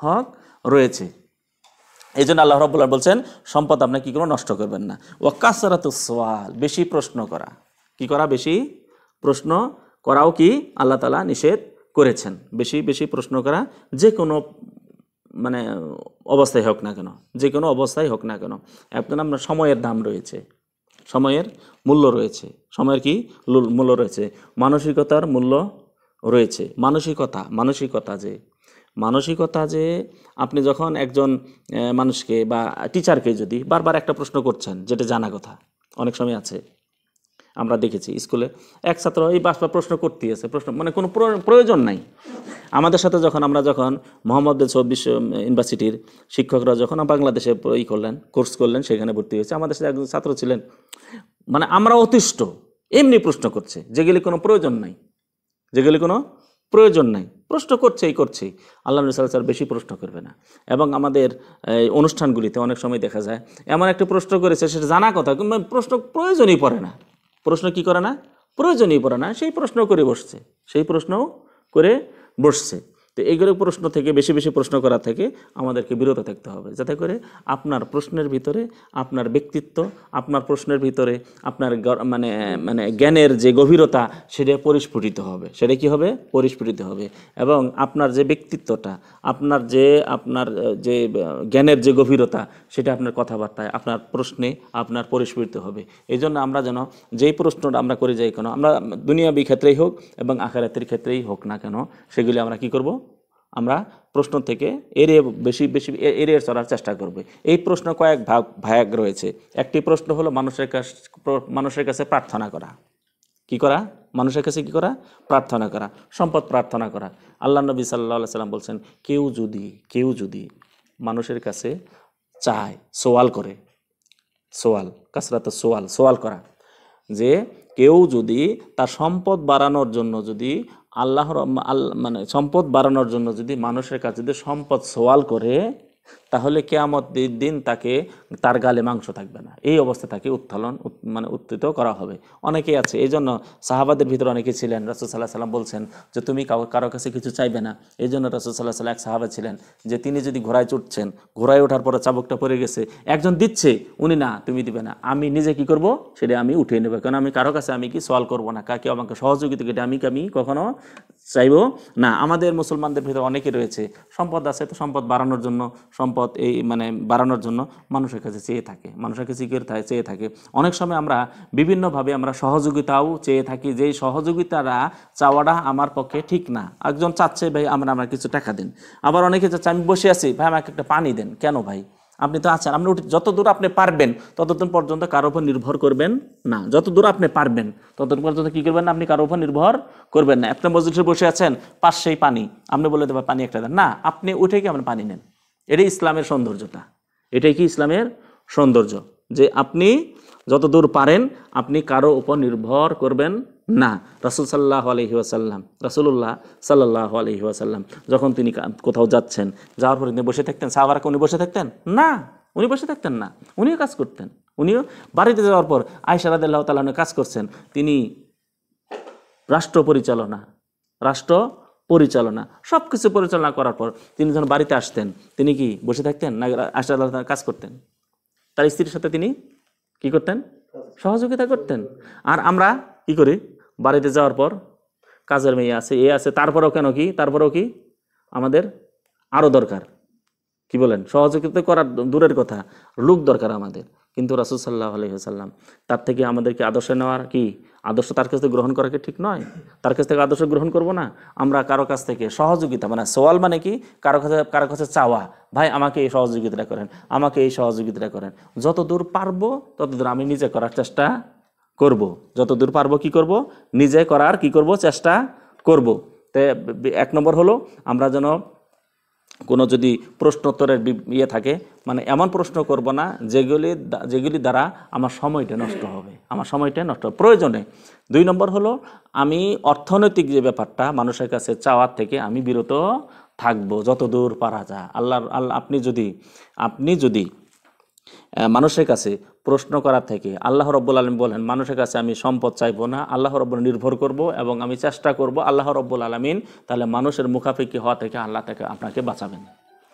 হক রয়েছে এই জন্য আল্লাহ রব্বুল্লাহ বলছেন সম্পদ আপনার কী কোনো নষ্ট করবেন না ও কাসরাত সোয়াল বেশি প্রশ্ন করা কি করা বেশি প্রশ্ন করাও কি আল্লাহ তালা নিষেধ করেছেন বেশি বেশি প্রশ্ন করা যে কোনো মানে অবস্থায় হোক না কেন যে কোনো অবস্থায় হোক না কেন এখন আমরা সময়ের দাম রয়েছে সময়ের মূল্য রয়েছে সময়ের কি মূল্য রয়েছে মানসিকতার মূল্য রয়েছে মানসিকতা মানসিকতা যে মানসিকতা যে আপনি যখন একজন মানুষকে বা টিচারকে যদি বারবার একটা প্রশ্ন করছেন যেটা জানা কথা অনেক সময় আছে আমরা দেখেছি স্কুলে এক ছাত্র এই বাসপা প্রশ্ন করতে আছে প্রশ্ন মানে কোনো প্রয়োজন নাই আমাদের সাথে যখন আমরা যখন মোহাম্মদ সব বিশ্ব ইউনিভার্সিটির শিক্ষকরা যখন বাংলাদেশে ই করলেন কোর্স করলেন সেখানে ভর্তি হয়েছে আমাদের সাথে একজন ছাত্র ছিলেন মানে আমরা অতিষ্ঠ এমনি প্রশ্ন করছে যেগুলি কোনো প্রয়োজন নাই যেগুলি কোনো প্রয়োজন নাই প্রশ্ন করছেই করছেই আল্লাহ নবী সাল্লাহ বেশি প্রশ্ন করবে না এবং আমাদের এই অনুষ্ঠানগুলিতে অনেক সময় দেখা যায় এমন একটা প্রশ্ন করেছে সেটা জানা কথা প্রশ্ন প্রয়োজনই পড়ে না প্রশ্ন কি করে না প্রয়োজনই পড়ে না সেই প্রশ্ন করে বসছে সেই প্রশ্নও করে বসছে তো এইগুলো প্রশ্ন থেকে বেশি বেশি প্রশ্ন করা থেকে আমাদেরকে বিরত থাকতে হবে যাতে করে আপনার প্রশ্নের ভিতরে আপনার ব্যক্তিত্ব আপনার প্রশ্নের ভিতরে আপনার মানে মানে জ্ঞানের যে গভীরতা সেটা পরিস্ফুটিত হবে সেটা কি হবে পরিস্ফুটিত হবে এবং আপনার যে ব্যক্তিত্বটা আপনার যে আপনার যে জ্ঞানের যে গভীরতা সেটা আপনার কথাবার্তায় আপনার প্রশ্নে আপনার পরিস্ফুটিত হবে এই জন্য আমরা যেন যেই প্রশ্নটা আমরা করে যাই কেন আমরা দুনিয়াবি ক্ষেত্রেই হোক এবং আখারাতির ক্ষেত্রেই হোক না কেন সেগুলি আমরা কি করব আমরা প্রশ্ন থেকে এরিয়ে বেশি বেশি এরিয়ে চলার চেষ্টা করবে এই প্রশ্ন কয়েক ভাগ ভাগ রয়েছে একটি প্রশ্ন হলো মানুষের কাছে মানুষের কাছে প্রার্থনা করা কি করা মানুষের কাছে কি করা প্রার্থনা করা সম্পদ প্রার্থনা করা আল্লাহ নবী সাল্লা সাল্লাম বলছেন কেউ যদি কেউ যদি মানুষের কাছে চায় সোয়াল করে সোয়াল কাসরাত সোয়াল সোয়াল করা যে কেউ যদি তার সম্পদ বাড়ানোর জন্য যদি আল্লাহর মানে সম্পদ বাড়ানোর জন্য যদি মানুষের কাছে যদি সম্পদ সওয়াল করে তাহলে কেয়ামত দিন তাকে তার গালে মাংস থাকবে না এই অবস্থা তাকে উত্থলন মানে উত্থিত করা হবে অনেকেই আছে এই জন্য সাহাবাদের ভিতরে অনেকে ছিলেন রাসুল সাল্লাহ সাল্লাম বলছেন যে তুমি কারো কাছে কিছু চাইবে না এই জন্য রাসুল সাল্লাহ সাল্লাহ এক সাহাবা ছিলেন যে তিনি যদি ঘোড়ায় চুটছেন ঘোড়ায় ওঠার পরে চাবুকটা পড়ে গেছে একজন দিচ্ছে উনি না তুমি দিবে না আমি নিজে কি করব সেটা আমি উঠিয়ে নেবো কারণ আমি কারো কাছে আমি কি সওয়াল করব না কাকে আমাকে সহযোগিতা কেটে আমি আমি কখনো চাইব না আমাদের মুসলমানদের ভিতরে অনেকে রয়েছে সম্পদ আছে তো সম্পদ বাড়ানোর জন্য সম্পদ সম্পদ এই মানে বাড়ানোর জন্য মানুষের কাছে চেয়ে থাকে মানুষের কাছে করে চেয়ে থাকে অনেক সময় আমরা বিভিন্নভাবে আমরা সহযোগিতাও চেয়ে থাকি যে সহযোগিতারা চাওয়াটা আমার পক্ষে ঠিক না একজন চাচ্ছে ভাই আমরা আমার কিছু টাকা দিন আবার অনেকে চাচ্ছে আমি বসে আছি ভাই আমাকে একটা পানি দেন কেন ভাই আপনি তো আছেন আপনি যত দূর আপনি পারবেন ততদিন পর্যন্ত কারো উপর নির্ভর করবেন না যত দূর আপনি পারবেন ততদিন পর্যন্ত কী করবেন না আপনি কারো উপর নির্ভর করবেন না আপনি মজুরি বসে আছেন পাশেই পানি আপনি বলে দেবেন পানি একটা দেন না আপনি উঠে গিয়ে আপনি পানি নেন এটাই ইসলামের সৌন্দর্যটা এটাই কি ইসলামের সৌন্দর্য যে আপনি যতদূর পারেন আপনি কারো উপর নির্ভর করবেন না রাসুল সাল্লাহ আলহি আসাল্লাম রাসুল্লাহ সাল্লাহ আলহি আসাল্লাম যখন তিনি কোথাও যাচ্ছেন যাওয়ার পর তিনি বসে থাকতেন সাহাবারা উনি বসে থাকতেন না উনি বসে থাকতেন না উনিও কাজ করতেন উনিও বাড়িতে যাওয়ার পর আদাল্লাহ তাল্লাহ কাজ করছেন তিনি রাষ্ট্র পরিচালনা রাষ্ট্র পরিচালনা সব কিছু পরিচালনা করার পর তিনি যখন বাড়িতে আসতেন তিনি কি বসে থাকতেন না আশা কাজ করতেন তার স্ত্রীর সাথে তিনি কি করতেন সহযোগিতা করতেন আর আমরা কি করি বাড়িতে যাওয়ার পর কাজের মেয়ে আছে এ আছে তারপরেও কেন কি তারপরেও কি আমাদের আরও দরকার কি বলেন সহযোগিতা করার দূরের কথা লুক দরকার আমাদের কিন্তু রাসুল সাল্লাহ আলহিহাল্লাম তার থেকে আমাদেরকে আদর্শ নেওয়ার কি আদর্শ তার কাছ থেকে গ্রহণ করা কি ঠিক নয় তার কাছ থেকে আদর্শ গ্রহণ করব না আমরা কারো কাছ থেকে সহযোগিতা মানে সওয়াল মানে কি কারো কাছে কারো কাছে চাওয়া ভাই আমাকে এই সহযোগিতাটা করেন আমাকে এই সহযোগিতাটা করেন যত দূর পারবো তত দূর আমি নিজে করার চেষ্টা করব। যত দূর পারবো কি করব নিজে করার কি করব চেষ্টা করব। তে এক নম্বর হলো আমরা যেন কোনো যদি প্রশ্নোত্তরের ইয়ে থাকে মানে এমন প্রশ্ন করব না যেগুলি যেগুলি দ্বারা আমার সময়টা নষ্ট হবে আমার সময়টা নষ্ট হবে প্রয়োজনে দুই নম্বর হলো আমি অর্থনৈতিক যে ব্যাপারটা মানুষের কাছে চাওয়ার থেকে আমি বিরত থাকবো যত দূর পারা যায় আল্লাহর আল্লাহ আপনি যদি আপনি যদি মানুষের কাছে প্রশ্ন করা থেকে আল্লাহ রব্বুল আলম বলেন মানুষের কাছে আমি সম্পদ চাইবো না আল্লাহ রব্বুল নির্ভর করব এবং আমি চেষ্টা করব আল্লাহ রব্বুল আলমিন তাহলে মানুষের মুখাপেক্ষি হওয়া থেকে আল্লাহ থেকে আপনাকে বাঁচাবেন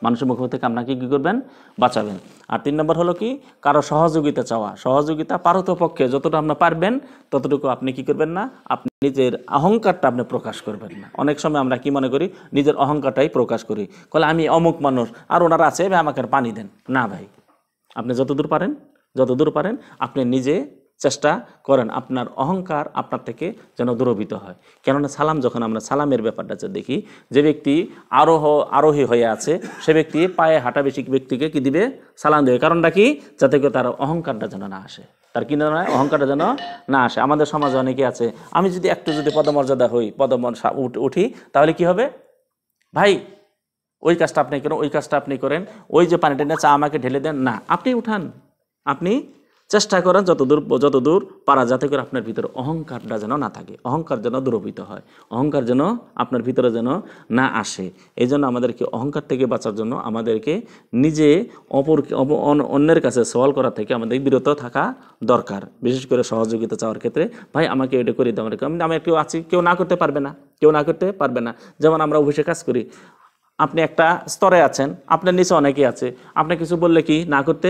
মানুষের মুখ থেকে আপনাকে কী করবেন বাঁচাবেন আর তিন নম্বর হলো কি কারো সহযোগিতা চাওয়া সহযোগিতা পক্ষে যতটা আপনার পারবেন ততটুকু আপনি কি করবেন না আপনি নিজের অহংকারটা আপনি প্রকাশ করবেন না অনেক সময় আমরা কি মনে করি নিজের অহংকারটাই প্রকাশ করি কলে আমি অমুক মানুষ আর ওনারা আছে ভাই আমাকে পানি দেন না ভাই আপনি যতদূর পারেন যতদূর পারেন আপনি নিজে চেষ্টা করেন আপনার অহংকার আপনার থেকে যেন দূরভূত হয় কেননা সালাম যখন আমরা সালামের ব্যাপারটা দেখি যে ব্যক্তি আরোহ আরোহী হয়ে আছে সে ব্যক্তি পায়ে হাঁটা বেশি ব্যক্তিকে কি দিবে সালাম দেবে কারণটা কি যাতে করে তার অহংকারটা যেন না আসে তার কি না অহংকারটা যেন না আসে আমাদের সমাজে অনেকে আছে আমি যদি একটু যদি পদমর্যাদা হই পদম উঠি তাহলে কি হবে ভাই ওই কাজটা আপনি করেন ওই কাজটা আপনি করেন ওই যে পানিটা নিয়ে চা আমাকে ঢেলে দেন না আপনি উঠান আপনি চেষ্টা করেন যতদূর যতদূর পারা যাতে করে আপনার ভিতরে অহংকারটা যেন না থাকে অহংকার যেন দূরভূত হয় অহংকার যেন আপনার ভিতরে যেন না আসে এই জন্য আমাদেরকে অহংকার থেকে বাঁচার জন্য আমাদেরকে নিজে অপর অন্যের কাছে সওয়াল করা থেকে আমাদের বিরত থাকা দরকার বিশেষ করে সহযোগিতা চাওয়ার ক্ষেত্রে ভাই আমাকে এটা করে দাও আমি কেউ আছি কেউ না করতে পারবে না কেউ না করতে পারবে না যেমন আমরা অফিসে কাজ করি আপনি একটা স্তরে আছেন আপনার নিচে অনেকেই আছে আপনি কিছু বললে কি না করতে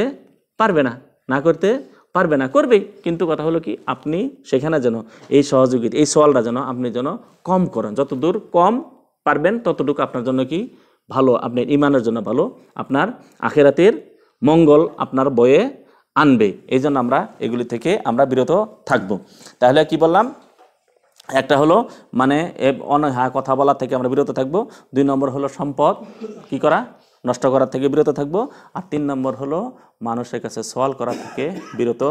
পারবে না না করতে পারবে না করবে কিন্তু কথা হলো কি আপনি সেখানে যেন এই সহযোগী এই সওয়ালটা যেন আপনি যেন কম করেন যত দূর কম পারবেন ততটুকু আপনার জন্য কি ভালো আপনার ইমানের জন্য ভালো আপনার আখেরাতের মঙ্গল আপনার বয়ে আনবে এই জন্য আমরা এগুলি থেকে আমরা বিরত থাকব তাহলে কি বললাম একটা হলো মানে হ্যাঁ কথা বলা থেকে আমরা বিরত থাকব দুই নম্বর হলো সম্পদ কি করা নষ্ট করা থেকে বিরত থাকব আর তিন নম্বর হলো মানুষের কাছে সোয়াল করা থেকে বিরত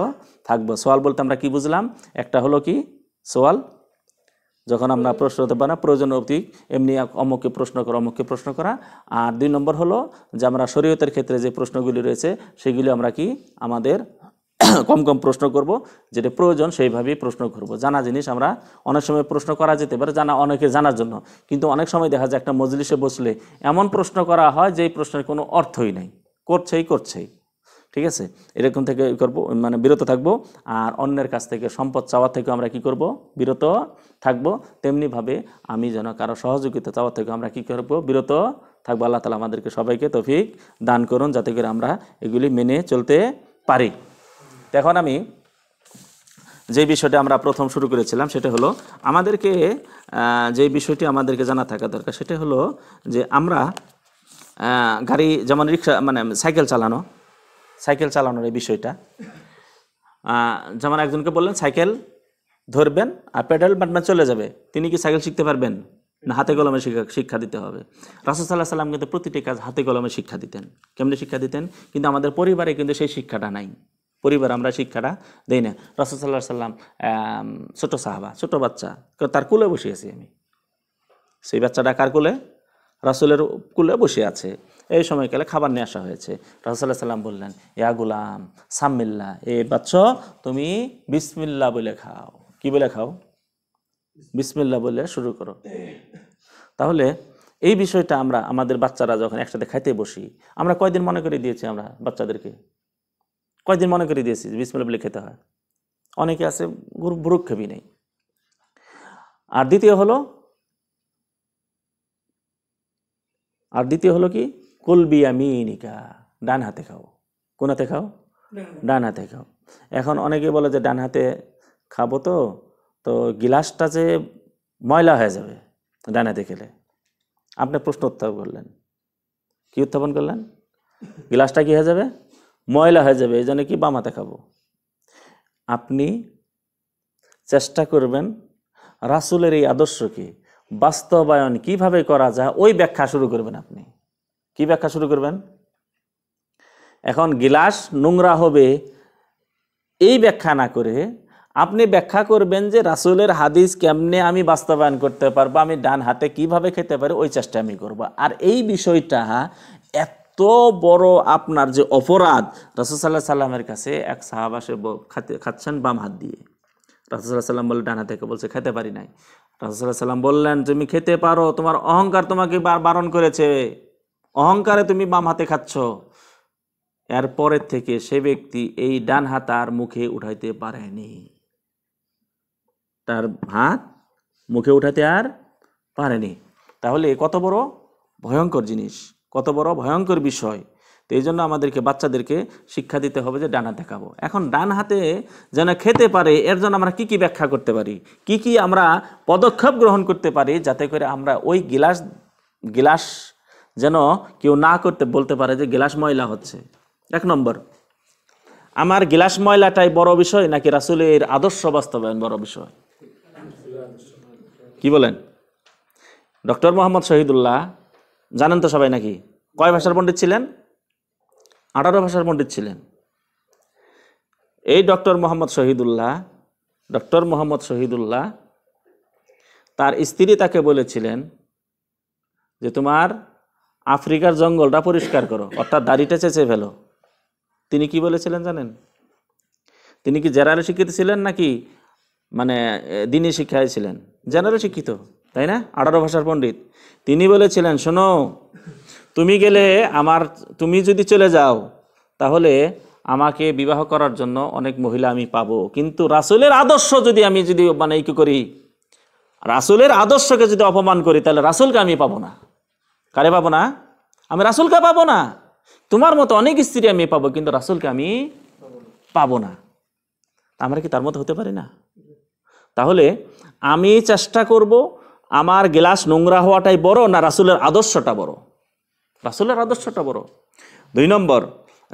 থাকব সোয়াল বলতে আমরা কি বুঝলাম একটা হলো কি সোয়াল যখন আমরা প্রশ্ন হতে পারি না প্রয়োজন অবধি এমনি অমুককে প্রশ্ন করা অমুককে প্রশ্ন করা আর দুই নম্বর হলো যে আমরা শরীয়তের ক্ষেত্রে যে প্রশ্নগুলি রয়েছে সেগুলি আমরা কি আমাদের কম কম প্রশ্ন করব যেটা প্রয়োজন সেইভাবেই প্রশ্ন করব জানা জিনিস আমরা অনেক সময় প্রশ্ন করা যেতে পারে জানা অনেকে জানার জন্য কিন্তু অনেক সময় দেখা যায় একটা মজলিসে বসলে এমন প্রশ্ন করা হয় যে প্রশ্নের কোনো অর্থই নেই করছেই করছেই ঠিক আছে এরকম থেকে করব মানে বিরত থাকব আর অন্যের কাছ থেকে সম্পদ চাওয়া থেকে আমরা কি করব বিরত থাকব তেমনিভাবে আমি যেন কারো সহযোগিতা চাওয়া থেকে আমরা কি করব বিরত থাকবো আল্লাহ তালা আমাদেরকে সবাইকে তফিক দান করুন যাতে করে আমরা এগুলি মেনে চলতে পারি এখন আমি যে বিষয়টা আমরা প্রথম শুরু করেছিলাম সেটা হলো আমাদেরকে যে বিষয়টি আমাদেরকে জানা থাকা দরকার সেটা হলো যে আমরা গাড়ি যেমন রিক্সা মানে সাইকেল চালানো সাইকেল চালানোর এই বিষয়টা যেমন একজনকে বললেন সাইকেল ধরবেন আর পেডাল বাটনা চলে যাবে তিনি কি সাইকেল শিখতে পারবেন না হাতে কলমে শিক্ষা শিক্ষা দিতে হবে রাসুসাল্লাহ সাল্লাম কিন্তু প্রতিটি কাজ হাতে কলমে শিক্ষা দিতেন কেমনি শিক্ষা দিতেন কিন্তু আমাদের পরিবারে কিন্তু সেই শিক্ষাটা নাই পরিবার আমরা শিক্ষাটা দিই না রসদাল্লাহ সাল্লাম ছোট সাহাবা ছোট বাচ্চা তার কুলে বসে আছি আমি সেই বাচ্চাটা কার কুলে রাসুলের কুলে বসে আছে এই সময়কালে খাবার নিয়ে আসা হয়েছে রাসুল্লাহ সাল্লাম বললেন ইয়া গুলাম সাম্মিল্লা এ বাচ্চ তুমি বিসমিল্লা বলে খাও কি বলে খাও বিসমিল্লা বলে শুরু করো তাহলে এই বিষয়টা আমরা আমাদের বাচ্চারা যখন একসাথে খাইতে বসি আমরা কয়দিন মনে করে দিয়েছি আমরা বাচ্চাদেরকে কয়েকদিন মনে করে দিয়েছি বিসমিল্লা বলে খেতে হয় অনেকে আছে খেবি নেই আর দ্বিতীয় হলো আর দ্বিতীয় হলো কি কুলবিয়া মিনিকা ডান হাতে খাও কোন হাতে খাও ডান হাতে খাও এখন অনেকে বলে যে ডান হাতে খাবো তো তো গিলাসটা যে ময়লা হয়ে যাবে ডান হাতে খেলে আপনি প্রশ্ন উত্থাপন করলেন কি উত্থাপন করলেন গিলাসটা কি হয়ে যাবে ময়লা হয়ে যাবে এই জন্য কি বামাতে খাবো আপনি চেষ্টা করবেন রাসুলের এই আদর্শকে বাস্তবায়ন কিভাবে করা যায় ওই ব্যাখ্যা শুরু করবেন আপনি কি ব্যাখ্যা শুরু করবেন এখন গিলাস নোংরা হবে এই ব্যাখ্যা না করে আপনি ব্যাখ্যা করবেন যে রাসুলের হাদিস কেমনে আমি বাস্তবায়ন করতে পারবো আমি ডান হাতে কিভাবে খেতে পারি ওই চেষ্টা আমি করব আর এই বিষয়টা এত এত বড় আপনার যে অপরাধ রাসুসাল্লাহ সাল্লামের কাছে এক সাহাবাসে খাতে খাচ্ছেন বাম হাত দিয়ে রাসুসাল্লাহ সাল্লাম বলে ডানা থেকে বলছে খেতে পারি নাই রাসুসাল্লাহ সাল্লাম বললেন তুমি খেতে পারো তোমার অহংকার তোমাকে বারণ করেছে অহংকারে তুমি বাম হাতে খাচ্ছ এরপরের থেকে সে ব্যক্তি এই ডান হাত আর মুখে উঠাইতে পারেনি তার হাত মুখে উঠাতে আর পারেনি তাহলে কত বড় ভয়ঙ্কর জিনিস কত বড় ভয়ঙ্কর বিষয় তো এই জন্য আমাদেরকে বাচ্চাদেরকে শিক্ষা দিতে হবে যে ডানা দেখাবো এখন ডান হাতে যেন খেতে পারে এর জন্য আমরা কি কি ব্যাখ্যা করতে পারি কি কি আমরা পদক্ষেপ গ্রহণ করতে পারি যাতে করে আমরা ওই গিলাস গিলাস যেন কেউ না করতে বলতে পারে যে গিলাস ময়লা হচ্ছে এক নম্বর আমার গিলাস ময়লাটাই বড় বিষয় নাকি রাসুলের আদর্শ বাস্তবায়ন বড় বিষয় কি বলেন ডক্টর মোহাম্মদ শহীদুল্লাহ জানেন তো সবাই নাকি কয় ভাষার পণ্ডিত ছিলেন আঠারো ভাষার পণ্ডিত ছিলেন এই ডক্টর মোহাম্মদ শহীদুল্লাহ ডক্টর মোহাম্মদ শহীদুল্লাহ তার স্ত্রী তাকে বলেছিলেন যে তোমার আফ্রিকার জঙ্গলটা পরিষ্কার করো অর্থাৎ দাড়িটা চেঁচে ফেলো তিনি কি বলেছিলেন জানেন তিনি কি জেনারেল শিক্ষিত ছিলেন নাকি মানে দিনী শিক্ষায় ছিলেন জেনারেল শিক্ষিত তাই না আঠারো ভাষার পণ্ডিত তিনি বলেছিলেন শোনো তুমি গেলে আমার তুমি যদি চলে যাও তাহলে আমাকে বিবাহ করার জন্য অনেক মহিলা আমি পাব কিন্তু রাসুলের আদর্শ যদি আমি যদি মানে কি করি রাসুলের আদর্শকে যদি অপমান করি তাহলে রাসুলকে আমি পাবো না কারে পাবো না আমি রাসুলকে পাবো না তোমার মতো অনেক স্ত্রী আমি পাবো কিন্তু রাসুলকে আমি পাবো না আমরা কি তার মতো হতে পারি না তাহলে আমি চেষ্টা করব আমার গ্লাস নোংরা হওয়াটাই বড় না রাসুলের আদর্শটা বড় রাসুলের আদর্শটা বড় দুই নম্বর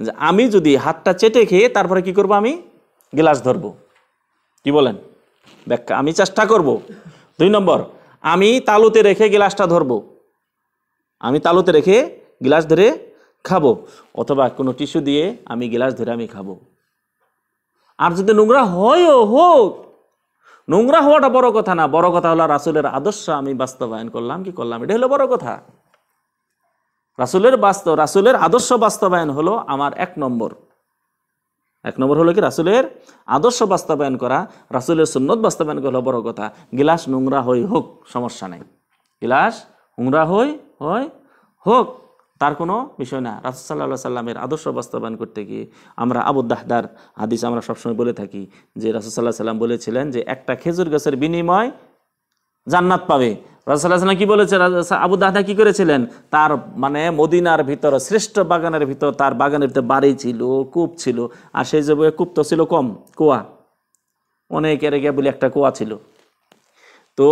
যে আমি যদি হাতটা চেটে খেয়ে তারপরে কি করব আমি গ্লাস ধরব কি বলেন ব্যাখ্যা আমি চেষ্টা করব দুই নম্বর আমি তালুতে রেখে গ্লাসটা ধরব আমি তালুতে রেখে গ্লাস ধরে খাবো অথবা কোনো টিস্যু দিয়ে আমি গ্লাস ধরে আমি খাবো আর যদি নোংরা হয়ও হোক নোংরা হওয়াটা বড় কথা না বড় কথা হলো রাসুলের আদর্শ আমি বাস্তবায়ন করলাম কি করলাম এটা হলো বড় কথা রাসুলের বাস্তব রাসুলের আদর্শ বাস্তবায়ন হলো আমার এক নম্বর এক নম্বর হলো কি রাসুলের আদর্শ বাস্তবায়ন করা রাসুলের সুন্নত বাস্তবায়ন করা বড় কথা গিলাস নোংরা হই হোক সমস্যা নেই গিলাস নোংরা হই হয় হোক তার কোনো বিষয় না রাসুসাল্লা সাল্লামের আদর্শ বাস্তবায়ন করতে গিয়ে আমরা দাহদার হাদিস আমরা সবসময় বলে থাকি যে রাসুসাল্লাহ সাল্লাম বলেছিলেন যে একটা খেজুর গাছের বিনিময় জান্নাত পাবে রাসুল্লাহ কি বলেছে আবু দাহদা কি করেছিলেন তার মানে মদিনার ভিতর শ্রেষ্ঠ বাগানের ভিতর তার বাগানের ভিতরে বাড়ি ছিল কূপ ছিল আর সেই যে কূপ তো ছিল কম কুয়া অনেক এর বলে একটা কুয়া ছিল তো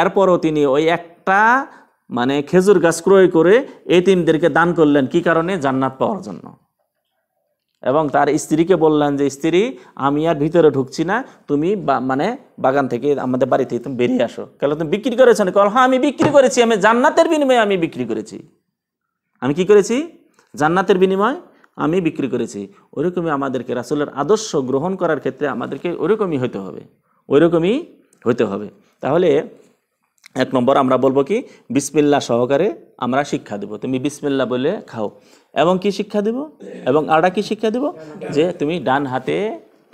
এরপরও তিনি ওই একটা মানে খেজুর গাছ ক্রয় করে এতিমদেরকে দান করলেন কি কারণে জান্নাত পাওয়ার জন্য এবং তার স্ত্রীকে বললেন যে স্ত্রী আমি আর ভিতরে ঢুকছি না তুমি মানে বাগান থেকে আমাদের বাড়িতে তুমি বেরিয়ে আসো কেন তুমি বিক্রি করেছো না হ্যাঁ আমি বিক্রি করেছি আমি জান্নাতের বিনিময়ে আমি বিক্রি করেছি আমি কি করেছি জান্নাতের বিনিময় আমি বিক্রি করেছি ওইরকমই আমাদেরকে রাসুলের আদর্শ গ্রহণ করার ক্ষেত্রে আমাদেরকে ওইরকমই হতে হবে ওইরকমই হতে হবে তাহলে এক নম্বর আমরা বলবো কি বিসমিল্লা সহকারে আমরা শিক্ষা দেব তুমি বিসমিল্লা বলে খাও এবং কি শিক্ষা দেব এবং আরটা কি শিক্ষা দেব যে তুমি ডান হাতে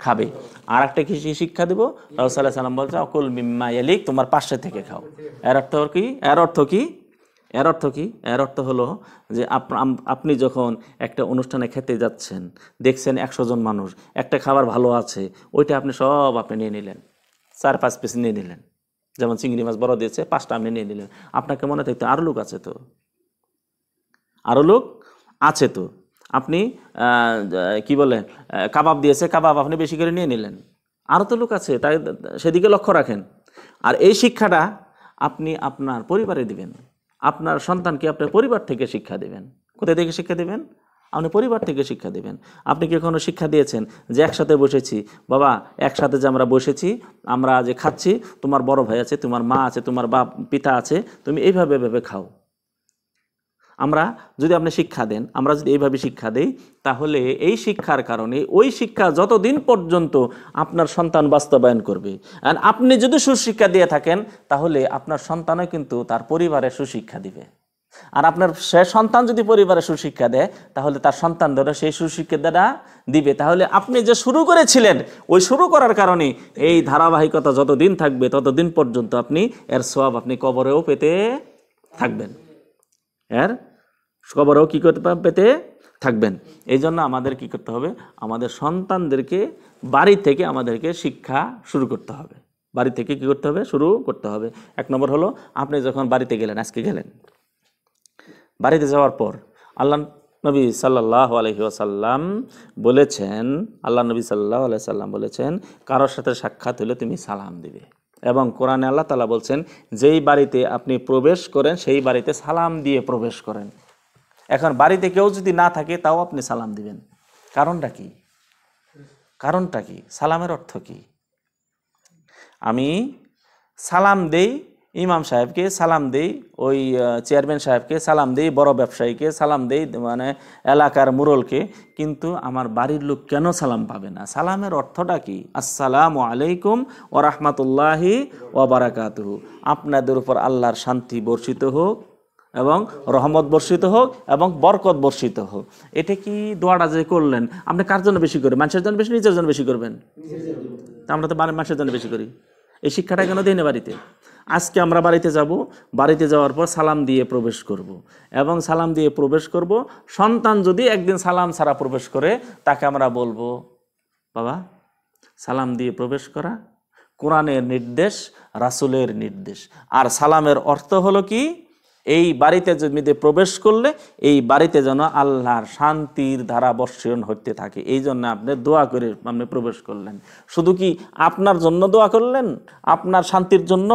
খাবে আর একটা কি শিক্ষা দেব রাহুসাল্লাহ সাল্লাম বলছে অকুল মিম্মা ইয়ালিক তোমার পাশে থেকে খাও এর অর্থ কি এর অর্থ কি এর অর্থ কি এর অর্থ হলো যে আপনি যখন একটা অনুষ্ঠানে খেতে যাচ্ছেন দেখছেন একশো জন মানুষ একটা খাবার ভালো আছে ওইটা আপনি সব আপনি নিয়ে নিলেন চার পাঁচ পিস নিয়ে নিলেন যেমন চিংড়ি মাছ বড় দিয়েছে পাঁচটা আপনি নিয়ে নিলেন আপনাকে মনে থাকতে আরও লোক আছে তো আরও লোক আছে তো আপনি কি বলে কাবাব দিয়েছে কাবাব আপনি বেশি করে নিয়ে নিলেন আরও তো লোক আছে তাই সেদিকে লক্ষ্য রাখেন আর এই শিক্ষাটা আপনি আপনার পরিবারে দিবেন আপনার সন্তানকে আপনার পরিবার থেকে শিক্ষা দেবেন কোথায় থেকে শিক্ষা দেবেন আপনি পরিবার থেকে শিক্ষা দেবেন আপনি কি কখনো শিক্ষা দিয়েছেন যে একসাথে বসেছি বাবা একসাথে যে আমরা বসেছি আমরা যে খাচ্ছি তোমার বড় ভাই আছে তোমার মা আছে তোমার বাপ পিতা আছে তুমি এইভাবে এভাবে খাও আমরা যদি আপনি শিক্ষা দেন আমরা যদি এইভাবে শিক্ষা দেই তাহলে এই শিক্ষার কারণে ওই শিক্ষা যতদিন পর্যন্ত আপনার সন্তান বাস্তবায়ন করবে আর আপনি যদি সুশিক্ষা দিয়ে থাকেন তাহলে আপনার সন্তানও কিন্তু তার পরিবারে সুশিক্ষা দিবে আর আপনার সে সন্তান যদি পরিবারে সুশিক্ষা দেয় তাহলে তার সন্তান ধরে সেই সুশিক্ষাটা দিবে তাহলে আপনি যে শুরু করেছিলেন ওই শুরু করার কারণে এই ধারাবাহিকতা যতদিন থাকবে ততদিন পর্যন্ত আপনি এর সব আপনি কবরেও পেতে থাকবেন এর কবরেও কী করতে পেতে থাকবেন এই জন্য আমাদের কি করতে হবে আমাদের সন্তানদেরকে বাড়ি থেকে আমাদেরকে শিক্ষা শুরু করতে হবে বাড়ি থেকে কি করতে হবে শুরু করতে হবে এক নম্বর হলো আপনি যখন বাড়িতে গেলেন আজকে গেলেন বাড়িতে যাওয়ার পর আল্লাহ নবী সাল্লাহ আলহিউসাল্লাম বলেছেন আল্লাহ নবী সাল্লাহ আলাইসাল্লাম বলেছেন কারোর সাথে সাক্ষাৎ হলে তুমি সালাম দিবে এবং কোরআনে আল্লাহ তালা বলছেন যেই বাড়িতে আপনি প্রবেশ করেন সেই বাড়িতে সালাম দিয়ে প্রবেশ করেন এখন বাড়িতে কেউ যদি না থাকে তাও আপনি সালাম দিবেন কারণটা কি কারণটা কি সালামের অর্থ কি আমি সালাম দেই ইমাম সাহেবকে সালাম দেই ওই চেয়ারম্যান সাহেবকে সালাম দেই বড় ব্যবসায়ীকে সালাম দেই মানে এলাকার মুরলকে কিন্তু আমার বাড়ির লোক কেন সালাম পাবে না সালামের অর্থটা কি আসসালামু আলাইকুম ও ও বারাকাত আপনাদের উপর আল্লাহর শান্তি বর্ষিত হোক এবং রহমত বর্ষিত হোক এবং বরকত বর্ষিত হোক এটা কি দোয়াটা যে করলেন আপনি কার জন্য বেশি করবেন মানুষের জন্য বেশি নিজের জন্য বেশি করবেন আমরা তো মানুষের জন্য বেশি করি এই শিক্ষাটা কেন দিই না বাড়িতে আজকে আমরা বাড়িতে যাব বাড়িতে যাওয়ার পর সালাম দিয়ে প্রবেশ করব। এবং সালাম দিয়ে প্রবেশ করব সন্তান যদি একদিন সালাম ছাড়া প্রবেশ করে তাকে আমরা বলবো বাবা সালাম দিয়ে প্রবেশ করা কোরআনের নির্দেশ রাসুলের নির্দেশ আর সালামের অর্থ হলো কি এই বাড়িতে যদি প্রবেশ করলে এই বাড়িতে যেন আল্লাহর শান্তির ধারা বর্ষণ হতে থাকে এই জন্য আপনি দোয়া করে আপনি প্রবেশ করলেন শুধু কি আপনার জন্য দোয়া করলেন আপনার শান্তির জন্য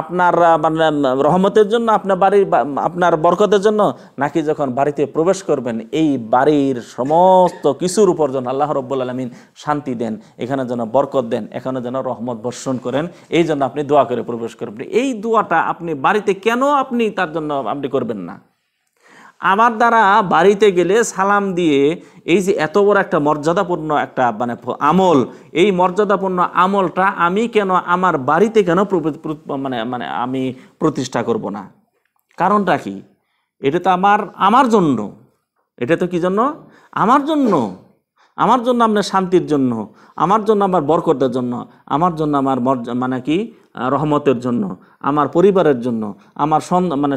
আপনার মানে, রহমতের জন্য আপনার বাড়ির আপনার বরকতের জন্য নাকি যখন বাড়িতে প্রবেশ করবেন এই বাড়ির সমস্ত কিছুর উপর যেন আল্লাহ রব্বুল আলমিন শান্তি দেন এখানে যেন বরকত দেন এখানে যেন রহমত বর্ষণ করেন এই জন্য আপনি দোয়া করে প্রবেশ করবেন এই দোয়াটা আপনি বাড়িতে কেন আপনি তার জন্য জন্য আপনি করবেন না আমার দ্বারা বাড়িতে গেলে সালাম দিয়ে এই যে এত বড় একটা মর্যাদাপূর্ণ একটা মানে আমল এই মর্যাদাপূর্ণ আমলটা আমি কেন আমার বাড়িতে কেন মানে মানে আমি প্রতিষ্ঠা করব না কারণটা কি এটা তো আমার আমার জন্য এটা তো কি জন্য আমার জন্য আমার জন্য আপনার শান্তির জন্য আমার জন্য আমার বরকতের জন্য আমার জন্য আমার মানে কি রহমতের জন্য আমার পরিবারের জন্য আমার মানে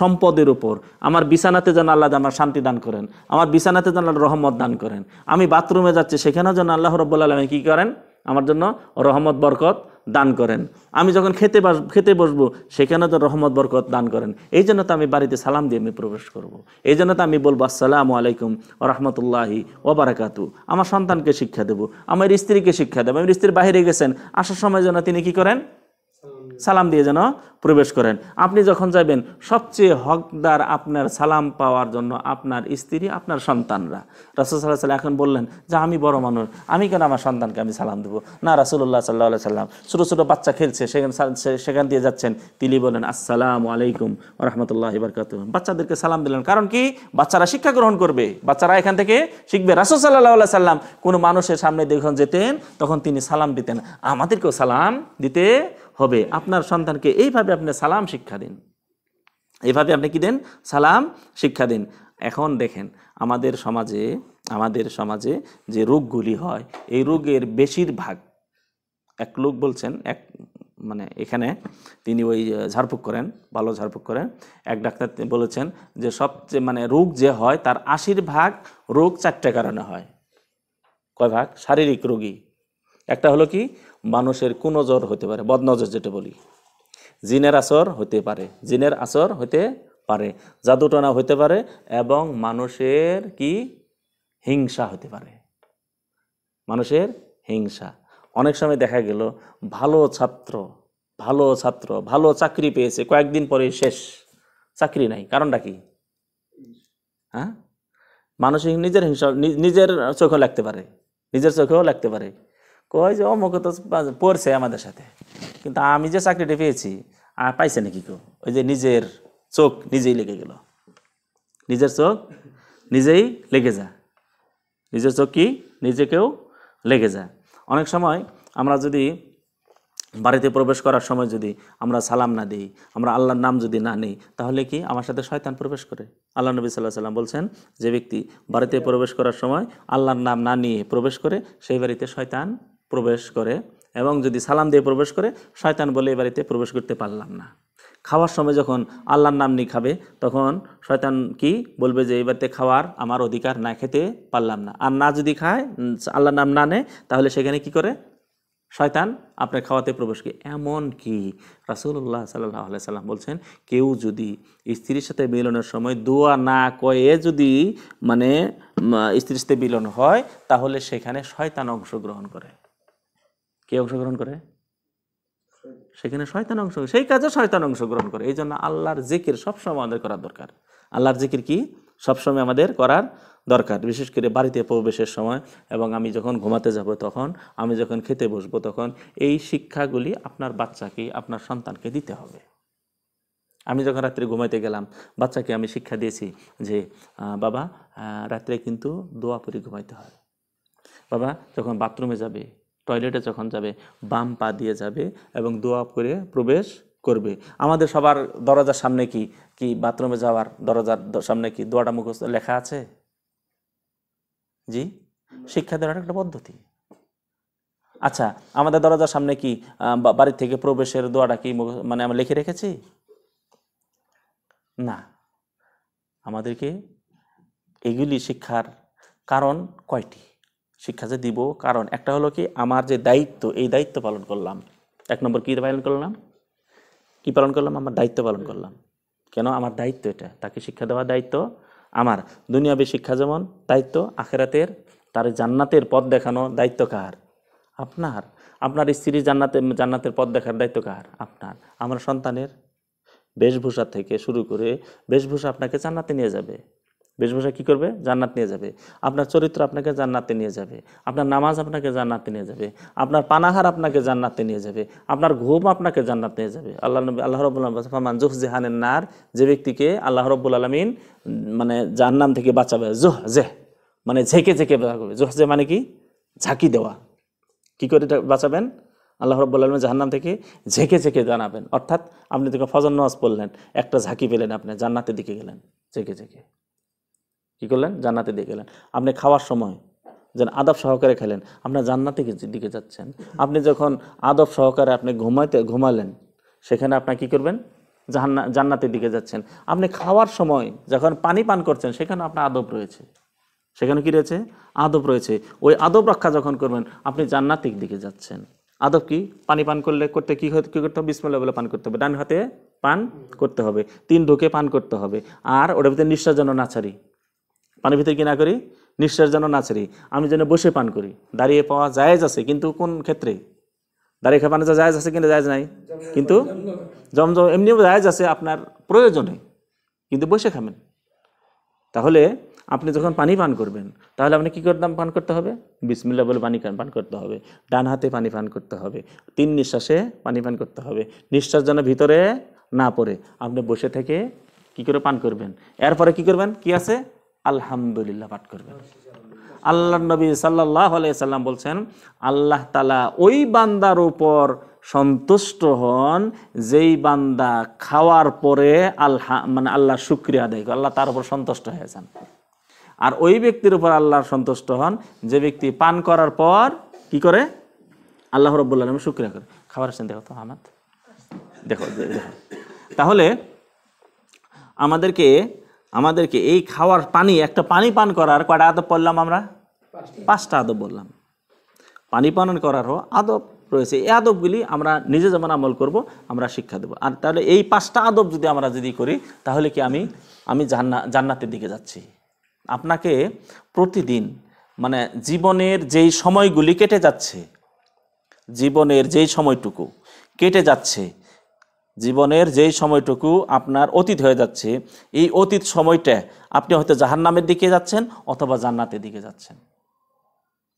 সম্পদের উপর আমার বিছানাতে যেন আল্লাহ আমার শান্তি দান করেন আমার বিছানাতে যেন আল্লাহ রহমত দান করেন আমি বাথরুমে যাচ্ছি সেখানেও যেন আল্লাহ রব্বুল আলমী কী করেন আমার জন্য রহমত বরকত দান করেন আমি যখন খেতে খেতে বসবো সেখানে তো রহমত বরকত দান করেন এই জন্য তো আমি বাড়িতে সালাম দিয়ে আমি প্রবেশ করব। এই জন্য তো আমি বলবো আসসালামু আলাইকুম রহমতুল্লাহি বারাকাতু আমার সন্তানকে শিক্ষা দেবো আমার স্ত্রীকে শিক্ষা দেবো আমার স্ত্রীর বাইরে গেছেন আসার সময় যেন তিনি কি করেন সালাম দিয়ে যেন প্রবেশ করেন আপনি যখন যাবেন সবচেয়ে হকদার আপনার সালাম পাওয়ার জন্য আপনার স্ত্রী আপনার সন্তানরা রাসুল সাল্লাহ এখন বললেন যে আমি বড় মানুষ আমি কেন আমার সন্তানকে আমি সালাম দেবো না রাসুল্লাহ সাল্লাহ সাল্লাম ছোটো ছোটো বাচ্চা খেলছে সেখান সেখান দিয়ে যাচ্ছেন তিনি বলেন আসসালাম আলাইকুম রহমতুল্লাহ ইবরকাত বাচ্চাদেরকে সালাম দিলেন কারণ কি বাচ্চারা শিক্ষা গ্রহণ করবে বাচ্চারা এখান থেকে শিখবে রাসুল সাল্লাহ সাল্লাম কোনো মানুষের সামনে যখন যেতেন তখন তিনি সালাম দিতেন আমাদেরকেও সালাম দিতে হবে আপনার সন্তানকে এইভাবে আপনি সালাম শিক্ষা দিন এইভাবে আপনি কি দেন সালাম শিক্ষা দিন এখন দেখেন আমাদের সমাজে আমাদের সমাজে যে রোগগুলি হয় এই রোগের বেশিরভাগ এক লোক বলছেন এক মানে এখানে তিনি ওই ঝাড়ফুঁক করেন ভালো ঝাড়ফুঁক করেন এক ডাক্তার বলেছেন যে সবচেয়ে মানে রোগ যে হয় তার আশির ভাগ রোগ চারটে কারণে হয় কয় ভাগ শারীরিক রোগী একটা হলো কি মানুষের কুনজর হতে পারে বদনজর যেটা বলি জিনের আসর হতে পারে জিনের আসর হতে পারে জাদুটনা হতে পারে এবং মানুষের কি হিংসা হতে পারে মানুষের হিংসা অনেক সময় দেখা গেল ভালো ছাত্র ভালো ছাত্র ভালো চাকরি পেয়েছে কয়েকদিন পরে শেষ চাকরি নাই কারণটা কি হ্যাঁ মানুষ নিজের হিংসা নিজের চোখেও লাগতে পারে নিজের চোখেও লাগতে পারে কয় যে অমুকে তো পড়ছে আমাদের সাথে কিন্তু আমি যে চাকরিটি পেয়েছি আর পাইছে নাকি কেউ ওই যে নিজের চোখ নিজেই লেগে গেল নিজের চোখ নিজেই লেগে যা নিজের চোখ কি নিজেকেও লেগে যা অনেক সময় আমরা যদি বাড়িতে প্রবেশ করার সময় যদি আমরা সালাম না দিই আমরা আল্লাহর নাম যদি না নিই তাহলে কি আমার সাথে শয়তান প্রবেশ করে আল্লাহ নবী সাল্লাহ সাল্লাম বলছেন যে ব্যক্তি বাড়িতে প্রবেশ করার সময় আল্লাহর নাম না নিয়ে প্রবেশ করে সেই বাড়িতে শয়তান প্রবেশ করে এবং যদি সালাম দিয়ে প্রবেশ করে শয়তান বলে এ বাড়িতে প্রবেশ করতে পারলাম না খাওয়ার সময় যখন আল্লাহর নাম নিয়ে খাবে তখন শয়তান কি বলবে যে এবারতে খাওয়ার আমার অধিকার না খেতে পারলাম না আর না যদি খায় আল্লাহর নাম না নেয় তাহলে সেখানে কি করে শয়তান আপনার খাওয়াতে প্রবেশ করে এমন কি রাসুল্লাহ সাল্লাহ আলাই সাল্লাম বলছেন কেউ যদি স্ত্রীর সাথে মিলনের সময় দোয়া না কয়ে যদি মানে স্ত্রীর সাথে মিলন হয় তাহলে সেখানে শয়তান অংশগ্রহণ করে কে অংশগ্রহণ করে সেখানে শয়তান অংশ সেই কাজে শয়তান অংশগ্রহণ করে এই জন্য আল্লাহর জিকির সবসময় আমাদের করা দরকার আল্লাহর জিকির কি সবসময় আমাদের করার দরকার বিশেষ করে বাড়িতে প্রবেশের সময় এবং আমি যখন ঘুমাতে যাব তখন আমি যখন খেতে বসবো তখন এই শিক্ষাগুলি আপনার বাচ্চাকে আপনার সন্তানকে দিতে হবে আমি যখন রাত্রে ঘুমাইতে গেলাম বাচ্চাকে আমি শিক্ষা দিয়েছি যে বাবা রাত্রে কিন্তু দোয়া পরে ঘুমাইতে হয় বাবা যখন বাথরুমে যাবে টয়লেটে যখন যাবে বাম পা দিয়ে যাবে এবং দোয়া করে প্রবেশ করবে আমাদের সবার দরজার সামনে কি কি বাথরুমে যাওয়ার দরজার সামনে কি দোয়াটা মুখস্থ লেখা আছে জি শিক্ষা দেওয়ার একটা পদ্ধতি আচ্ছা আমাদের দরজার সামনে কি বাড়ি থেকে প্রবেশের দোয়াটা কি মানে আমরা লিখে রেখেছি না আমাদেরকে এগুলি শিক্ষার কারণ কয়টি শিক্ষা যে দিব কারণ একটা হলো কি আমার যে দায়িত্ব এই দায়িত্ব পালন করলাম এক নম্বর কী পালন করলাম কী পালন করলাম আমার দায়িত্ব পালন করলাম কেন আমার দায়িত্ব এটা তাকে শিক্ষা দেওয়ার দায়িত্ব আমার দুনিয়াবি শিক্ষা যেমন দায়িত্ব আখেরাতের তার জান্নাতের পথ দেখানো দায়িত্ব কার আপনার আপনার স্ত্রী জান্নাতের জান্নাতের পথ দেখার দায়িত্ব কার আপনার আমার সন্তানের বেশভূষা থেকে শুরু করে বেশভূষা আপনাকে জান্নাতে নিয়ে যাবে বেশভূষা কী করবে জান্নাত নিয়ে যাবে আপনার চরিত্র আপনাকে জান্নাতে নিয়ে যাবে আপনার নামাজ আপনাকে জান্নাতে নিয়ে যাবে আপনার পানাহার আপনাকে জান্নাতে নিয়ে যাবে আপনার ঘুম আপনাকে জান্নাত নিয়ে যাবে আল্লাহ নবী আল্লাহ রবুল্লাহ জুহ জেহানের নার যে ব্যক্তিকে আল্লাহ রব্বুল আলমিন মানে জান্নাম থেকে বাঁচাবে জোহ জেহ মানে ঝেঁকে ঝেঁকে বাঁচাবে জোহ জেহ মানে কি ঝাঁকি দেওয়া কি করে বাঁচাবেন আল্লাহ রব্বুল আলমী জাহান্নাম থেকে ঝেঁকে ঝেঁকে জানাবেন অর্থাৎ আপনি দেখুন ফজর নওয়াজ পড়লেন একটা ঝাঁকি পেলেন আপনি জান্নাতের দিকে গেলেন ঝেঁকে ঝেঁকে কী করলেন জান্নাতের দিকে গেলেন আপনি খাওয়ার সময় যেন আদব সহকারে খেলেন আপনার জান্নাতের দিকে যাচ্ছেন আপনি যখন আদব সহকারে আপনি ঘুমাইতে ঘুমালেন সেখানে আপনার কি করবেন জাহান্না জান্নাতের দিকে যাচ্ছেন আপনি খাওয়ার সময় যখন পানি পান করছেন সেখানে আপনার আদব রয়েছে সেখানে কি রয়েছে আদব রয়েছে ওই আদব রক্ষা যখন করবেন আপনি জান্নাতের দিকে যাচ্ছেন আদব কি পানি পান করলে করতে কী কী করতে হবে বিসমিল্লা বলে পান করতে হবে ডান হাতে পান করতে হবে তিন ঢুকে পান করতে হবে আর ওটা ভিতরে নিঃশ্বাস যেন না ছাড়ি পানির ভিতরে কি না করি নিঃশ্বাস যেন না ছেড়ি আমি যেন বসে পান করি দাঁড়িয়ে পাওয়া জায়েজ আছে কিন্তু কোন ক্ষেত্রে দাঁড়িয়ে খেয়ে পানি জায়েজ আছে কিন্তু জায়েজ নাই কিন্তু জমজম এমনিও জায়েজ আছে আপনার প্রয়োজনে কিন্তু বসে খাবেন তাহলে আপনি যখন পানি পান করবেন তাহলে আপনি কী করতাম পান করতে হবে বিসমিল্লা বলে পানি পান করতে হবে ডান হাতে পানি পান করতে হবে তিন নিঃশ্বাসে পানি পান করতে হবে নিঃশ্বাস যেন ভিতরে না পড়ে আপনি বসে থেকে কি করে পান করবেন এরপরে কি করবেন কি আছে আলহামদুলিল্লাহ পাঠ করবেন আল্লাহ নবী সাল্লাহ সাল্লাম বলছেন আল্লাহ তালা ওই বান্দার উপর সন্তুষ্ট হন যেই বান্দা খাওয়ার পরে আল্লাহ মানে আল্লাহ শুক্রিয়া আদায় করে আল্লাহ তার উপর সন্তুষ্ট হয়েছেন আর ওই ব্যক্তির উপর আল্লাহর সন্তুষ্ট হন যে ব্যক্তি পান করার পর কি করে আল্লাহ রব্বুল্লা আলম শুক্রিয়া করে খাবার আসছেন দেখো তো আমার দেখো তাহলে আমাদেরকে আমাদেরকে এই খাওয়ার পানি একটা পানি পান করার কয়টা আদব পড়লাম আমরা পাঁচটা আদব বললাম পানি পান করারও আদব রয়েছে এই আদবগুলি আমরা নিজে যেমন আমল করব আমরা শিক্ষা দেবো আর তাহলে এই পাঁচটা আদব যদি আমরা যদি করি তাহলে কি আমি আমি জান্না জান্নাতের দিকে যাচ্ছি আপনাকে প্রতিদিন মানে জীবনের যেই সময়গুলি কেটে যাচ্ছে জীবনের যেই সময়টুকু কেটে যাচ্ছে জীবনের যেই সময়টুকু আপনার অতীত হয়ে যাচ্ছে এই অতীত সময়টা আপনি হয়তো জাহান্নামের দিকে যাচ্ছেন অথবা জান্নাতের দিকে যাচ্ছেন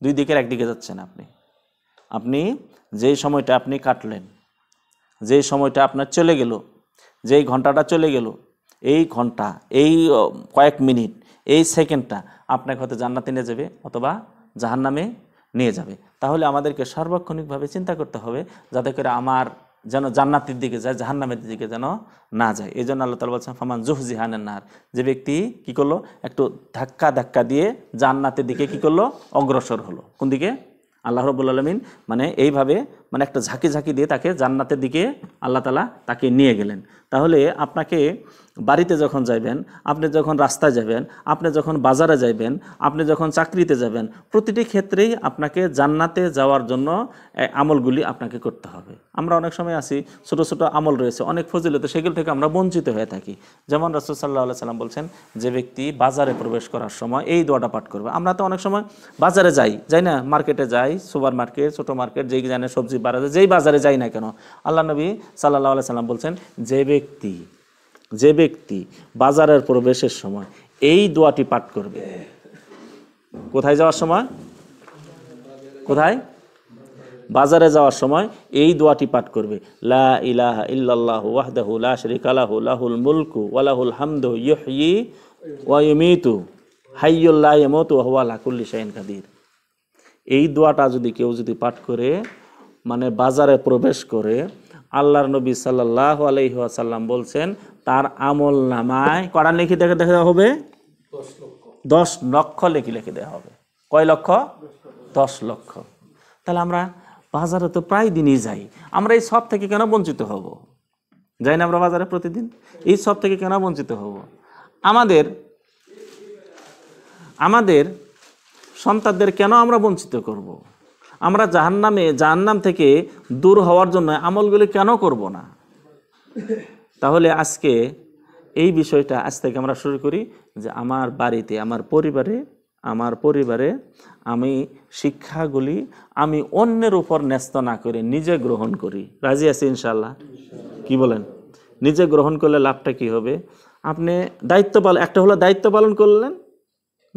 দুই দিকের একদিকে যাচ্ছেন আপনি আপনি যেই সময়টা আপনি কাটলেন যেই সময়টা আপনার চলে গেল যেই ঘন্টাটা চলে গেল এই ঘন্টা এই কয়েক মিনিট এই সেকেন্ডটা আপনাকে হয়তো জান্নাতে নিয়ে যাবে অথবা জাহান্নামে নিয়ে যাবে তাহলে আমাদেরকে সার্বক্ষণিকভাবে চিন্তা করতে হবে যাতে করে আমার যেন জান্নাতের দিকে যায় জাহান্নামের দিকে যেন না যায় এই জন্য আল্লাহ তালা বলছেন ফমান জুহ জিহানের নাহার যে ব্যক্তি কি করলো একটু ধাক্কা ধাক্কা দিয়ে জান্নাতের দিকে কি করলো অগ্রসর হলো কোন দিকে আল্লাহ রবুল আলমিন মানে এইভাবে মানে একটা ঝাঁকি ঝাঁকি দিয়ে তাকে জান্নাতের দিকে আল্লাহ তালা তাকে নিয়ে গেলেন তাহলে আপনাকে বাড়িতে যখন যাবেন আপনি যখন রাস্তায় যাবেন আপনি যখন বাজারে যাবেন আপনি যখন চাকরিতে যাবেন প্রতিটি ক্ষেত্রেই আপনাকে জান্নাতে যাওয়ার জন্য আমলগুলি আপনাকে করতে হবে আমরা অনেক সময় আসি ছোট ছোট আমল রয়েছে অনেক ফজিলত সেগুলো থেকে আমরা বঞ্চিত হয়ে থাকি যেমন রাসুল সাল্লাহ সাল্লাম বলছেন যে ব্যক্তি বাজারে প্রবেশ করার সময় এই দোয়াটা পাঠ করবে আমরা তো অনেক সময় বাজারে যাই যাই না মার্কেটে যাই সুপার মার্কেট ছোটো মার্কেট যেই জানে সবজি পারা যায় যেই বাজারে যাই না কেন আল্লাহ নবী সাল্লাহ আলাই সাল্লাম বলছেন যে ব্যক্তি যে ব্যক্তি বাজারের প্রবেশের সময় এই দোয়াটি পাঠ করবে কোথায় যাওয়ার সময় কোথায় বাজারে যাওয়ার সময় এই দোয়াটি পাঠ করবে লা ইলাহা ইল্লাল্লাহু ওয়াহদাহু লা শারীকা লাহু লাহুল মুলকু ওয়া লাহুল হামদু ইউহয়ি ওয়া ইউমিতু হাইয়ুল লা ইয়ামুতু ওয়া হুয়া আলা কুল্লি শাইইন কাদির এই দোয়াটা যদি কেউ যদি পাঠ করে মানে বাজারে প্রবেশ করে আল্লাহর নবী সাল্লাহ আলহিহাসাল্লাম বলছেন তার আমল নামায় কড়া লেখি দেখে দেওয়া হবে দশ লক্ষ লেখি লিখে দেওয়া হবে কয় লক্ষ দশ লক্ষ তাহলে আমরা বাজারে তো প্রায় দিনই যাই আমরা এই সব থেকে কেন বঞ্চিত হব যাই না আমরা বাজারে প্রতিদিন এই সব থেকে কেন বঞ্চিত হব আমাদের আমাদের সন্তানদের কেন আমরা বঞ্চিত করব। আমরা জাহান্নামে জাহান্নাম থেকে দূর হওয়ার জন্য আমলগুলি কেন করব না তাহলে আজকে এই বিষয়টা আজ থেকে আমরা শুরু করি যে আমার বাড়িতে আমার পরিবারে আমার পরিবারে আমি শিক্ষাগুলি আমি অন্যের উপর ন্যস্ত না করে নিজে গ্রহণ করি রাজি আছি ইনশাল্লাহ কি বলেন নিজে গ্রহণ করলে লাভটা কি হবে আপনি দায়িত্ব পালন একটা হলো দায়িত্ব পালন করলেন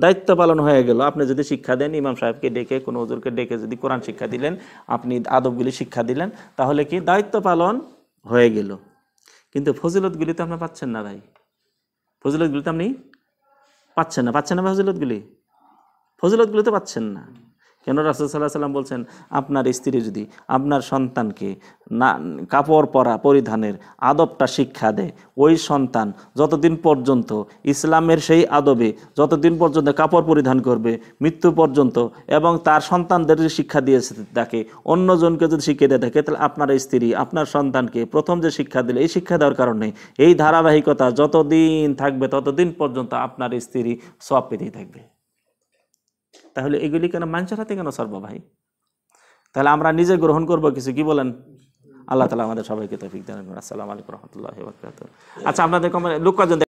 দায়িত্ব পালন হয়ে গেল আপনি যদি শিক্ষা দেন ইমাম সাহেবকে ডেকে কোনো ওজুরকে ডেকে যদি কোরআন শিক্ষা দিলেন আপনি আদবগুলি শিক্ষা দিলেন তাহলে কি দায়িত্ব পালন হয়ে গেল কিন্তু ফজিলতগুলি তো আপনি পাচ্ছেন না ভাই ফজিলতগুলি তো আপনি পাচ্ছেন না পাচ্ছেন না ফজিলতগুলি ফজিলতগুলি তো পাচ্ছেন না কেন রাসুলসাল্লাহ সাল্লাম বলছেন আপনার স্ত্রী যদি আপনার সন্তানকে না কাপড় পরা পরিধানের আদবটা শিক্ষা দেয় ওই সন্তান যতদিন পর্যন্ত ইসলামের সেই আদবে যতদিন পর্যন্ত কাপড় পরিধান করবে মৃত্যু পর্যন্ত এবং তার সন্তানদের যদি শিক্ষা দিয়েছে তাকে অন্যজনকে যদি শিখিয়ে দিয়ে থাকে তাহলে আপনার স্ত্রী আপনার সন্তানকে প্রথম যে শিক্ষা দিলে এই শিক্ষা দেওয়ার কারণে এই ধারাবাহিকতা যতদিন থাকবে ততদিন পর্যন্ত আপনার স্ত্রী সব পেতেই থাকবে তাহলে এগুলি কেন মানুষের হাতে কেন সর্ব ভাই তাহলে আমরা নিজে গ্রহণ করব কিছু কি বলেন আল্লাহ তালা আমাদের সবাইকে তফিক দেন আসসালামু আলাইকুম রহমতুল্লাহ আচ্ছা আপনাদের লোকজন